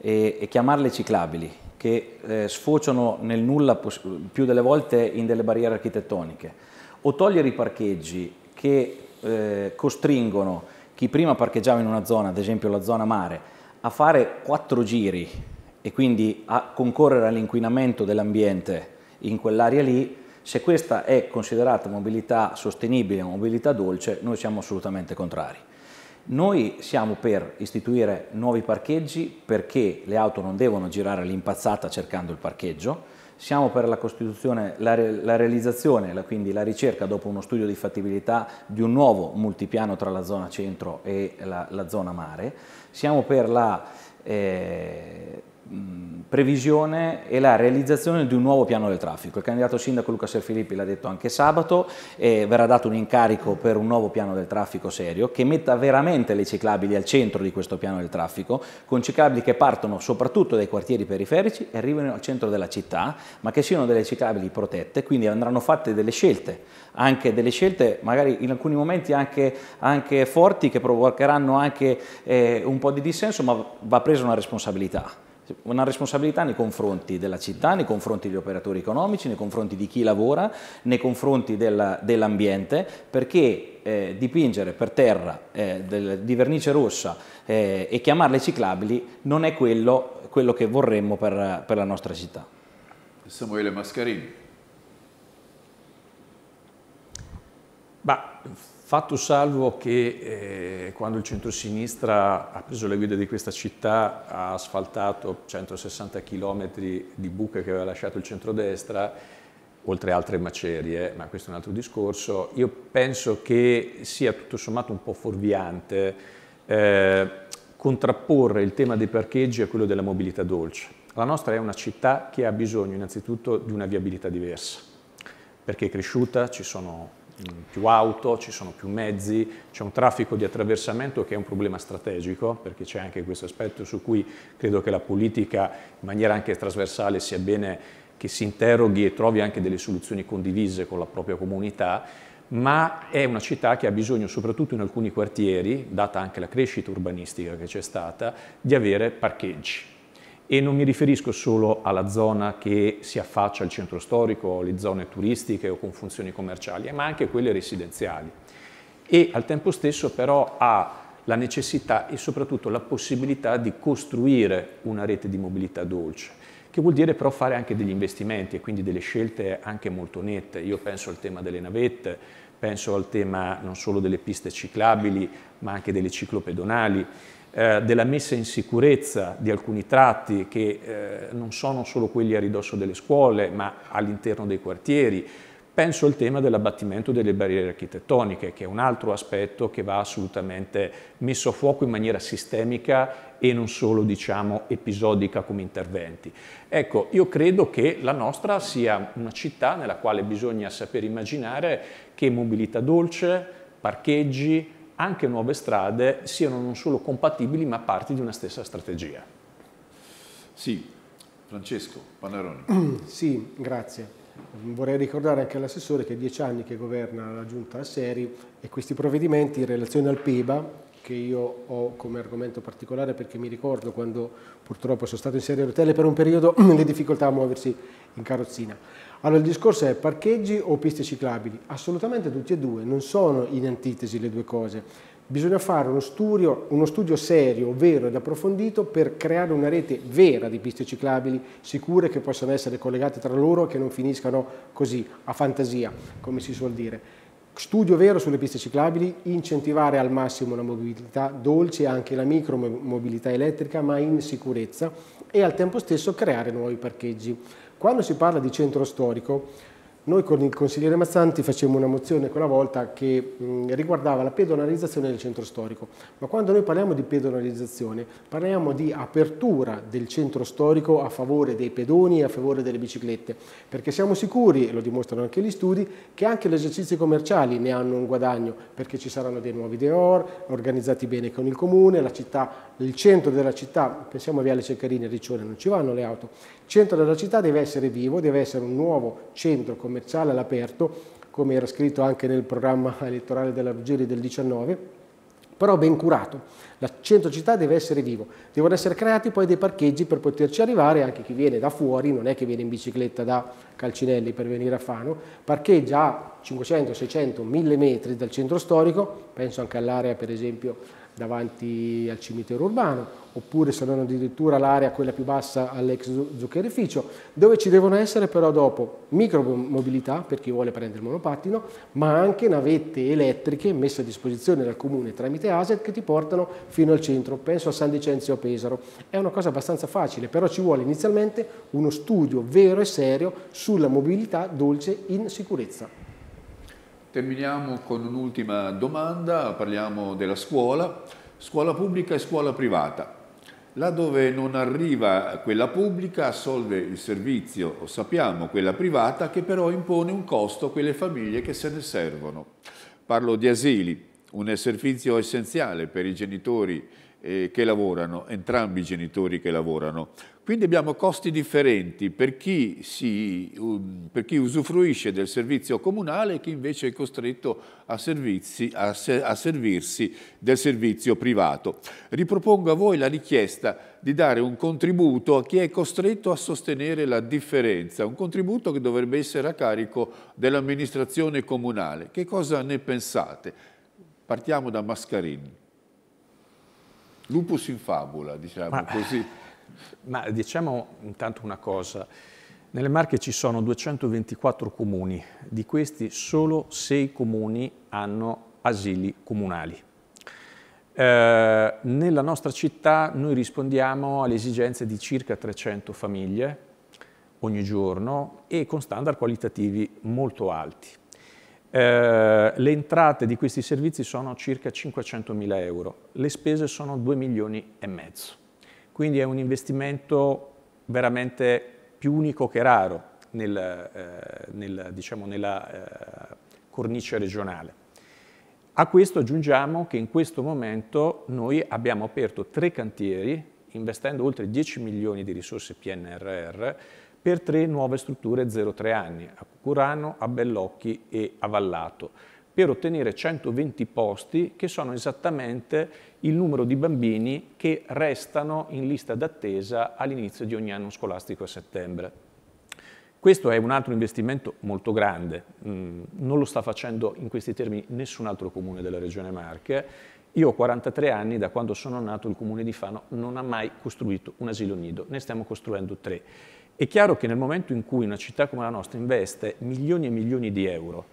e, e chiamarle ciclabili, che eh, sfociano nel nulla più delle volte in delle barriere architettoniche, o togliere i parcheggi che eh, costringono chi prima parcheggiava in una zona, ad esempio la zona mare, a fare quattro giri e quindi a concorrere all'inquinamento dell'ambiente in quell'area lì, se questa è considerata mobilità sostenibile, mobilità dolce, noi siamo assolutamente contrari. Noi siamo per istituire nuovi parcheggi perché le auto non devono girare all'impazzata cercando il parcheggio, siamo per la, la, la realizzazione, la, quindi la ricerca dopo uno studio di fattibilità di un nuovo multipiano tra la zona centro e la, zona mare. Siamo per la eh, previsione e la realizzazione di un nuovo piano del traffico. Il candidato sindaco Luca Serfilippi l'ha detto anche sabato, eh, verrà dato un incarico per un nuovo piano del traffico serio che metta veramente le ciclabili al centro di questo piano del traffico, con ciclabili che partono soprattutto dai quartieri periferici e arrivino al centro della città, ma che siano delle ciclabili protette, quindi andranno fatte delle scelte, anche delle scelte magari in alcuni momenti anche, anche forti che provocheranno anche eh, un po' di dissenso, ma va presa una responsabilità una responsabilità nei confronti della città, nei confronti degli operatori economici, nei confronti di chi lavora, nei confronti dell'ambiente, perché eh, dipingere per terra eh, del, di vernice rossa eh, e chiamarle ciclabili non è quello, quello che vorremmo per, per la nostra città. Samuele Mascarini. Fatto salvo che eh, quando il centrosinistra ha preso le guida di questa città ha asfaltato 160 km di buche che aveva lasciato il centrodestra, oltre altre macerie, eh, ma questo è un altro discorso, io penso che sia tutto sommato un po' fuorviante eh, contrapporre il tema dei parcheggi a quello della mobilità dolce. La nostra è una città che ha bisogno innanzitutto di una viabilità diversa, perché è cresciuta, ci sono più auto, ci sono più mezzi, c'è un traffico di attraversamento che è un problema strategico, perché c'è anche questo aspetto su cui credo che la politica in maniera anche trasversale sia bene che si interroghi e trovi anche delle soluzioni condivise con la propria comunità, ma è una città che ha bisogno, soprattutto in alcuni quartieri, data anche la crescita urbanistica che c'è stata, di avere parcheggi e non mi riferisco solo alla zona che si affaccia al centro storico o alle zone turistiche o con funzioni commerciali, ma anche quelle residenziali. E al tempo stesso però ha la necessità e soprattutto la possibilità di costruire una rete di mobilità dolce, che vuol dire però fare anche degli investimenti e quindi delle scelte anche molto nette. Io penso al tema delle navette, penso al tema non solo delle piste ciclabili, ma anche delle ciclopedonali eh, della messa in sicurezza di alcuni tratti che eh, non sono solo quelli a ridosso delle scuole, ma all'interno dei quartieri. Penso al tema dell'abbattimento delle barriere architettoniche, che è un altro aspetto che va assolutamente messo a fuoco in maniera sistemica e non solo, diciamo, episodica come interventi. Ecco, io credo che la nostra sia una città nella quale bisogna saper immaginare che mobilità dolce, parcheggi, anche nuove strade siano non solo compatibili ma parti di una stessa strategia. Sì, Francesco Panaroni. [CLEARS THROAT] sì, grazie. Vorrei ricordare anche all'assessore che è dieci anni che governa la giunta a Seri e questi provvedimenti in relazione al PIBA, che io ho come argomento particolare perché mi ricordo quando purtroppo sono stato in serie rotelle per un periodo [CLEARS THROAT] le difficoltà a muoversi in carrozzina. Allora il discorso è parcheggi o piste ciclabili? Assolutamente tutti e due, non sono in antitesi le due cose. Bisogna fare uno studio, uno studio serio, vero ed approfondito per creare una rete vera di piste ciclabili sicure che possano essere collegate tra loro e che non finiscano così, a fantasia, come si suol dire studio vero sulle piste ciclabili, incentivare al massimo la mobilità dolce, anche la micromobilità elettrica, ma in sicurezza e al tempo stesso creare nuovi parcheggi. Quando si parla di centro storico, noi con il consigliere Mazzanti facemmo una mozione quella volta che riguardava la pedonalizzazione del centro storico, ma quando noi parliamo di pedonalizzazione parliamo di apertura del centro storico a favore dei pedoni e a favore delle biciclette, perché siamo sicuri, e lo dimostrano anche gli studi, che anche gli esercizi commerciali ne hanno un guadagno, perché ci saranno dei nuovi deor, organizzati bene con il comune, la città, il centro della città, pensiamo a Viale Ceccarini e Riccione, non ci vanno le auto, centro della città deve essere vivo, deve essere un nuovo centro commerciale all'aperto, come era scritto anche nel programma [LAUGHS] elettorale della Ruggeri del 19, però ben curato. La centro città deve essere vivo. Devono essere creati poi dei parcheggi per poterci arrivare, anche chi viene da fuori, non è che viene in bicicletta da Calcinelli per venire a Fano, parcheggia a 500, 600, 1000 metri dal centro storico, penso anche all'area per esempio davanti al cimitero urbano, oppure saranno addirittura l'area quella più bassa all'ex zuccherificio, dove ci devono essere però dopo micromobilità per chi vuole prendere il monopattino, ma anche navette elettriche messe a disposizione dal comune tramite ASET che ti portano fino al centro, penso a San Decenzio a Pesaro. È una cosa abbastanza facile, però ci vuole inizialmente uno studio vero e serio sulla mobilità dolce in sicurezza. Terminiamo con un'ultima domanda, parliamo della scuola, scuola pubblica e scuola privata. Laddove non arriva quella pubblica assolve il servizio, o sappiamo, quella privata che però impone un costo a quelle famiglie che se ne servono. Parlo di asili, un servizio essenziale per i genitori eh, che lavorano, entrambi i genitori che lavorano. Quindi abbiamo costi differenti per chi, si, um, per chi usufruisce del servizio comunale e chi invece è costretto a, servizi, a, se, a servirsi del servizio privato. Ripropongo a voi la richiesta di dare un contributo a chi è costretto a sostenere la differenza, un contributo che dovrebbe essere a carico dell'amministrazione comunale. Che cosa ne pensate? Partiamo da Mascarini. Lupus in fabula, diciamo ma, così. [LAUGHS] Ma diciamo intanto una cosa, nelle Marche ci sono 224 comuni, di questi solo 6 comuni hanno asili comunali. Eh, nella nostra città noi rispondiamo alle esigenze di circa 300 famiglie ogni giorno e con standard qualitativi molto alti eh, le entrate di questi servizi sono circa 500 mila euro, le spese sono 2 milioni e mezzo. Quindi è un investimento veramente più unico che raro nel, eh, nel, diciamo, nella eh, cornice regionale. A questo aggiungiamo che in questo momento noi abbiamo aperto tre cantieri, investendo oltre 10 milioni di risorse PNRR, per tre nuove strutture 0-3 anni, a Curano, a Bellocchi e a Vallato, per ottenere 120 posti che sono esattamente il numero di bambini che restano in lista d'attesa all'inizio di ogni anno scolastico a settembre. Questo è un altro investimento molto grande, mm, non lo sta facendo in questi termini nessun altro comune della regione Marche. Io ho 43 anni, da quando sono nato il comune di Fano non ha mai costruito un asilo nido, ne stiamo costruendo tre. È chiaro che nel momento in cui una città come la nostra investe milioni e milioni di euro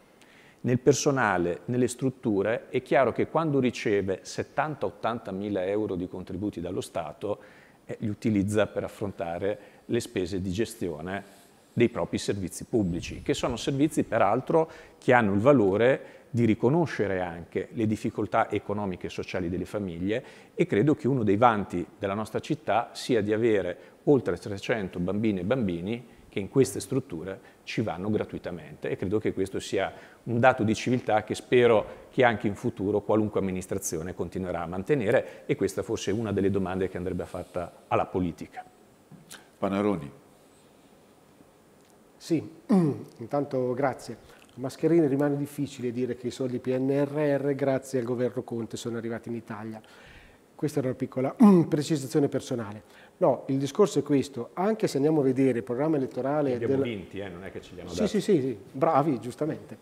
nel personale, nelle strutture, è chiaro che quando riceve 70-80 mila euro di contributi dallo Stato, eh, li utilizza per affrontare le spese di gestione dei propri servizi pubblici, che sono servizi peraltro che hanno il valore di riconoscere anche le difficoltà economiche e sociali delle famiglie e credo che uno dei vanti della nostra città sia di avere oltre 300 bambini e bambini che in queste strutture ci vanno gratuitamente e credo che questo sia un dato di civiltà che spero che anche in futuro qualunque amministrazione continuerà a mantenere e questa forse è una delle domande che andrebbe fatta alla politica. Panaroni. Sì, [CLEARS THROAT] intanto grazie. Mascherine rimane difficile dire che i soldi PNRR grazie al governo Conte sono arrivati in Italia. Questa era una piccola [CLEARS THROAT] precisazione personale. No, il discorso è questo, anche se andiamo a vedere il programma elettorale... Li abbiamo del... vinti, eh? non è che ce li abbiamo sì, dati. Sì, sì, sì, bravi, giustamente.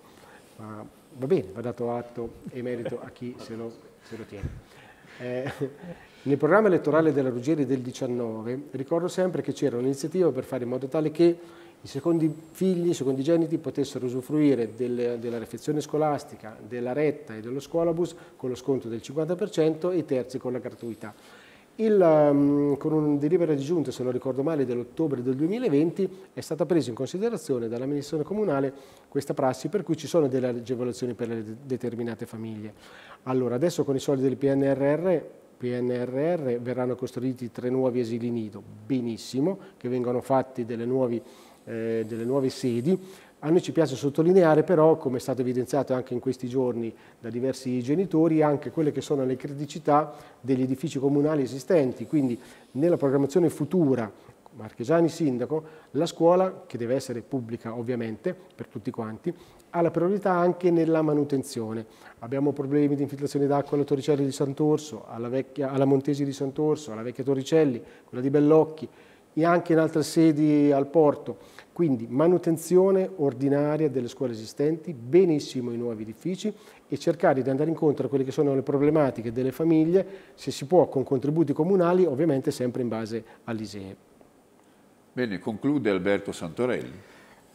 Ma va bene, va dato atto e merito a chi se lo, se lo tiene. Eh, nel programma elettorale della Ruggeri del 19 ricordo sempre che c'era un'iniziativa per fare in modo tale che i secondi figli, i secondi geniti potessero usufruire delle, della refezione scolastica, della retta e dello scuolabus con lo sconto del 50% e i terzi con la gratuità. Il, um, con un delibera di giunta, se non ricordo male, dell'ottobre del 2020 è stata presa in considerazione dall'amministrazione comunale questa prassi per cui ci sono delle agevolazioni per le determinate famiglie. Allora, adesso con i soldi del PNRR, PNRR verranno costruiti tre nuovi asili nido, benissimo, che vengano fatti delle nuove eh, delle nuove sedi. A noi ci piace sottolineare però, come è stato evidenziato anche in questi giorni da diversi genitori, anche quelle che sono le criticità degli edifici comunali esistenti, quindi nella programmazione futura Marchegiani Sindaco, la scuola, che deve essere pubblica ovviamente per tutti quanti, ha la priorità anche nella manutenzione. Abbiamo problemi di infiltrazione d'acqua alla Torricelli di Sant'Orso, alla, alla Montesi di Sant'Orso, alla vecchia Torricelli, quella di Bellocchi e anche in altre sedi al porto. Quindi manutenzione ordinaria delle scuole esistenti, benissimo i nuovi edifici e cercare di andare incontro a quelle che sono le problematiche delle famiglie, se si può con contributi comunali, ovviamente sempre in base all'ISEE. Bene, conclude Alberto Santorelli.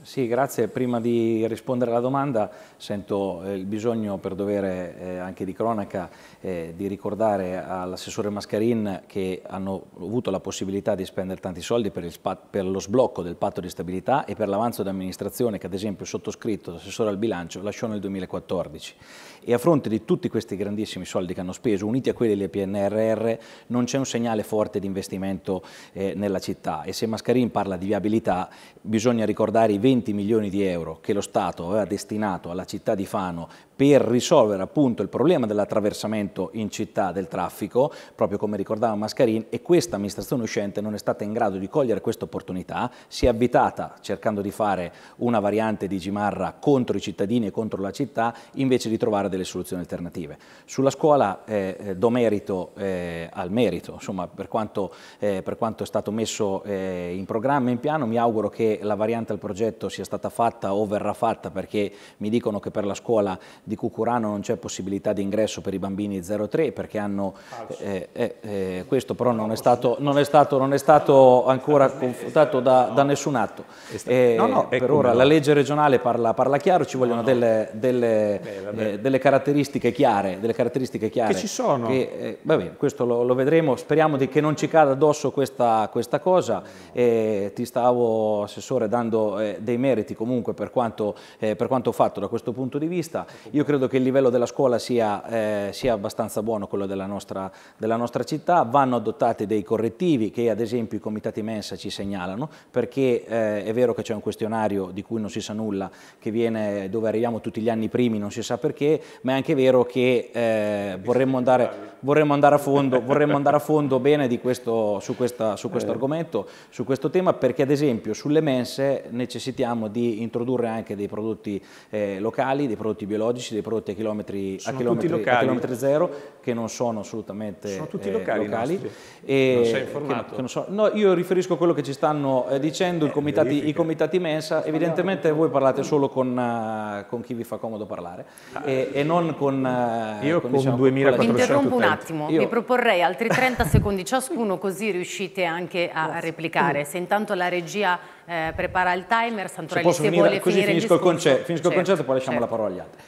Sì, grazie. Prima di rispondere alla domanda sento eh, il bisogno per dovere eh, anche di cronaca eh, di ricordare all'assessore Mascarin che hanno avuto la possibilità di spendere tanti soldi per, per lo sblocco del patto di stabilità e per l'avanzo di amministrazione che ad esempio sottoscritto l'assessore al bilancio lasciò nel 2014. E a fronte di tutti questi grandissimi soldi che hanno speso, uniti a quelli del PNRR, non c'è un segnale forte di investimento eh, nella città e se Mascarin parla di viabilità bisogna ricordare i 20 20 milioni di euro che lo Stato aveva destinato alla città di Fano per risolvere appunto il problema dell'attraversamento in città del traffico, proprio come ricordava Mascarin, e questa amministrazione uscente non è stata in grado di cogliere questa opportunità, si è abitata cercando di fare una variante di Gimarra contro i cittadini e contro la città, invece di trovare delle soluzioni alternative. Sulla scuola eh, eh do merito eh, al merito, insomma per quanto, eh, per quanto è stato messo eh, in programma, in piano, mi auguro che la variante al progetto sia stata fatta o verrà fatta perché mi dicono che per la scuola di Cucurano non c'è possibilità di ingresso per i bambini 0-3 perché hanno... Eh, eh, eh, questo però non è stato, non è stato, non è stato ancora confutato da, da nessun atto. Eh, no, no, per ora la legge regionale parla, parla chiaro, ci vogliono no, delle, delle, Beh, eh, delle, caratteristiche chiare, delle, caratteristiche chiare, Che ci sono. Che, bene, questo lo, lo, vedremo, speriamo di, che non ci cada addosso questa, questa cosa. ti stavo, Assessore, dando dei meriti comunque per quanto, per quanto fatto da questo punto di vista. Io io credo che il livello della scuola sia, eh, sia abbastanza buono quello della nostra, della nostra, città, vanno adottati dei correttivi che ad esempio i comitati mensa ci segnalano, perché eh, è vero che c'è un questionario di cui non si sa nulla, che viene dove arriviamo tutti gli anni primi, non si sa perché, ma è anche vero che eh, vorremmo, andare, vorremmo, andare fondo, [LAUGHS] vorremmo, andare, a fondo, bene questo, su, questa, su questo eh. argomento, su questo tema, perché ad esempio sulle mense necessitiamo di introdurre anche dei prodotti eh, locali, dei prodotti biologici, oggi dei prodotti a chilometri, a chilometri, a chilometri, zero che non sono assolutamente sono tutti eh, locali, locali e non sei informato che, che non so, no, io riferisco quello che ci stanno eh, dicendo eh, comitati, i comitati mensa evidentemente voi parlate solo con, uh, con, chi vi fa comodo parlare ah, e, e, non con uh, io con, con diciamo, 2400 mi interrompo un attimo io... vi proporrei altri 30 secondi ciascuno così riuscite anche a Grazie. replicare mm. se intanto la regia eh, prepara il timer Santorelli se, se finire, così finire finisco il, concetto, finisco certo, il concetto e poi lasciamo certo. la parola agli altri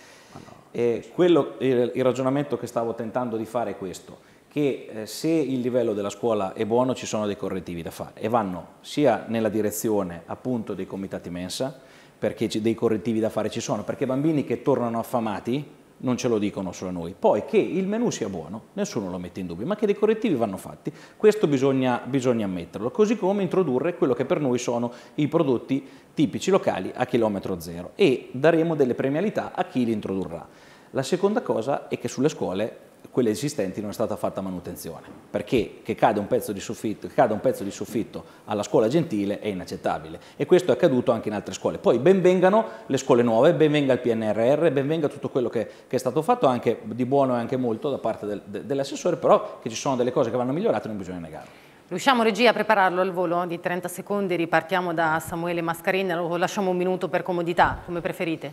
eh, quello, il, il, ragionamento che stavo tentando di fare è questo, che eh, se il livello della scuola è buono ci sono dei correttivi da fare e vanno sia nella direzione appunto dei comitati mensa, perché ci, dei correttivi da fare ci sono, perché bambini che tornano affamati non ce lo dicono solo noi. Poi che il menù sia buono, nessuno lo mette in dubbio, ma che dei correttivi vanno fatti, questo bisogna, bisogna ammetterlo, così come introdurre quello che per noi sono i prodotti tipici locali a chilometro zero e daremo delle premialità a chi li introdurrà. La seconda cosa è che sulle scuole quelle esistenti non è stata fatta manutenzione, perché che cada un, un pezzo di soffitto, alla scuola gentile è inaccettabile e questo è accaduto anche in altre scuole. Poi benvengano le scuole nuove, benvenga il PNRR, benvenga tutto quello che, che, è stato fatto anche di buono e anche molto da parte del, de, dell'assessore, però che ci sono delle cose che vanno migliorate non bisogna negarlo. Riusciamo regia a prepararlo al volo di 30 secondi, ripartiamo da Samuele Mascarini, lo lasciamo un minuto per comodità, come preferite.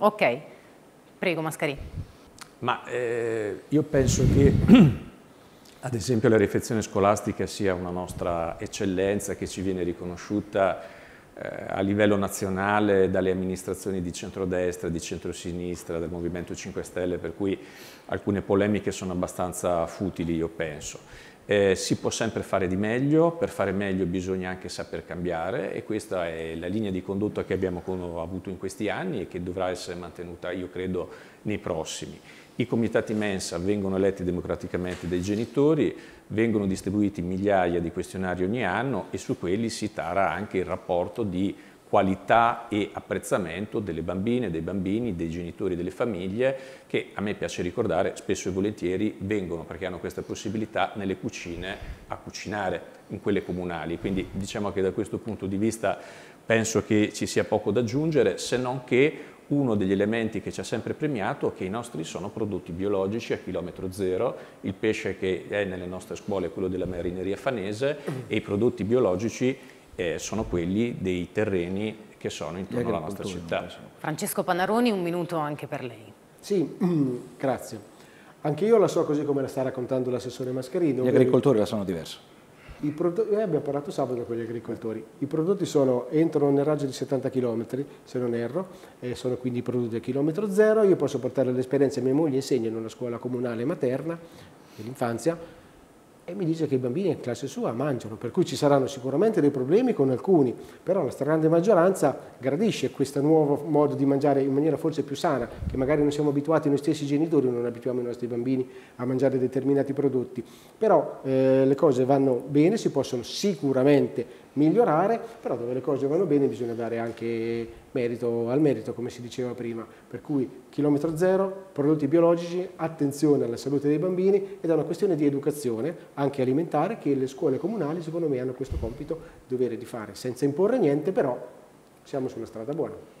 Ok. Prego Mascari. Ma eh, io penso che [CLEARS THROAT] ad esempio la refezione scolastica sia una nostra eccellenza che ci viene riconosciuta eh, a livello nazionale dalle amministrazioni di centrodestra, di centrosinistra, del Movimento 5 Stelle, per cui alcune polemiche sono abbastanza futili, io penso. Eh, si può sempre fare di meglio, per fare meglio bisogna anche saper cambiare e questa è la linea di condotta che abbiamo avuto in questi anni e che dovrà essere mantenuta, io credo, nei prossimi. I comitati mensa vengono eletti democraticamente dai genitori, vengono distribuiti migliaia di questionari ogni anno e su quelli si tara anche il rapporto di qualità e apprezzamento delle bambine, dei bambini, dei genitori, delle famiglie che a me piace ricordare spesso e volentieri vengono perché hanno questa possibilità nelle cucine a cucinare in quelle comunali. Quindi diciamo che da questo punto di vista penso che ci sia poco da aggiungere se non che uno degli elementi che ci ha sempre premiato è che i nostri sono prodotti biologici a chilometro zero, il pesce che è nelle nostre scuole è quello della marineria fanese e i prodotti biologici eh, sono quelli dei terreni che sono intorno alla nostra città. Francesco Panaroni, un minuto anche per lei. Sì, [CLEARS THROAT] grazie. Anche io la so così come la sta raccontando l'assessore Mascherino. Gli agricoltori la sono diversa. Noi eh, abbiamo parlato sabato con gli agricoltori. I prodotti sono, entrano nel raggio di 70 km, se non erro, sono quindi prodotti a chilometro zero. Io posso portare l'esperienza, mia moglie insegna in una scuola comunale materna dell'infanzia, e mi dice che i bambini in classe sua mangiano, per cui ci saranno sicuramente dei problemi con alcuni, però la stragrande maggioranza gradisce questo nuovo modo di mangiare in maniera forse più sana, che magari non siamo abituati noi stessi genitori, non abituiamo i nostri bambini a mangiare determinati prodotti, però eh, le cose vanno bene, si possono sicuramente migliorare, però dove le cose vanno bene bisogna dare anche merito al merito, come si diceva prima. Per cui chilometro zero, prodotti biologici, attenzione alla salute dei bambini ed è una questione di educazione, anche alimentare, che le scuole comunali secondo me hanno questo compito, dovere di fare, senza imporre niente, però siamo sulla strada buona.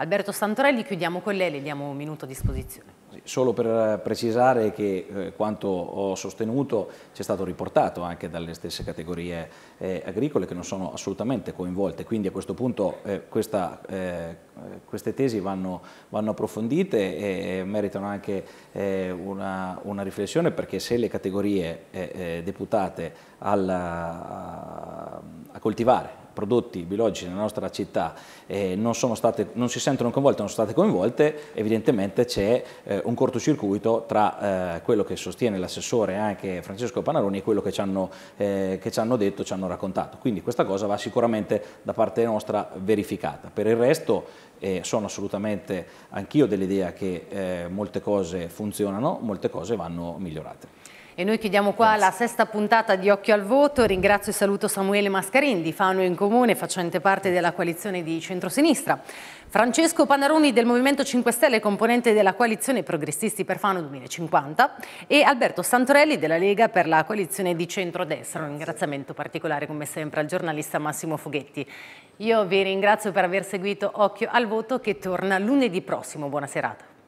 Alberto Santorelli, chiudiamo con lei, le diamo un minuto a disposizione. Solo per eh, precisare che eh, quanto ho sostenuto ci è stato riportato anche dalle stesse categorie eh, agricole che non sono assolutamente coinvolte, quindi a questo punto eh, questa, eh, queste tesi vanno, vanno approfondite e, e, meritano anche eh, una, una, riflessione perché se le categorie deputate alla, a, a coltivare prodotti biologici nella nostra città eh, non, state, non, si sentono coinvolte, non sono state coinvolte, evidentemente c'è eh, un cortocircuito tra eh, quello che sostiene l'assessore anche Francesco Panaroni e quello che ci, hanno, eh, che ci hanno detto, ci hanno raccontato. Quindi questa cosa va sicuramente da parte nostra verificata. Per il resto eh, sono assolutamente anch'io dell'idea che eh, molte cose funzionano, molte cose vanno migliorate. E noi chiudiamo qua Grazie. la sesta puntata di Occhio al Voto. Ringrazio e saluto Samuele Mascarin di Fano in Comune, facente parte della coalizione di centrosinistra. Francesco Panaroni del Movimento 5 Stelle, componente della coalizione Progressisti per Fano 2050 e Alberto Santorelli della Lega per la coalizione di centrodestra. Un ringraziamento particolare come sempre al giornalista Massimo Foghetti. Io vi ringrazio per aver seguito Occhio al Voto che torna lunedì prossimo. Buona serata.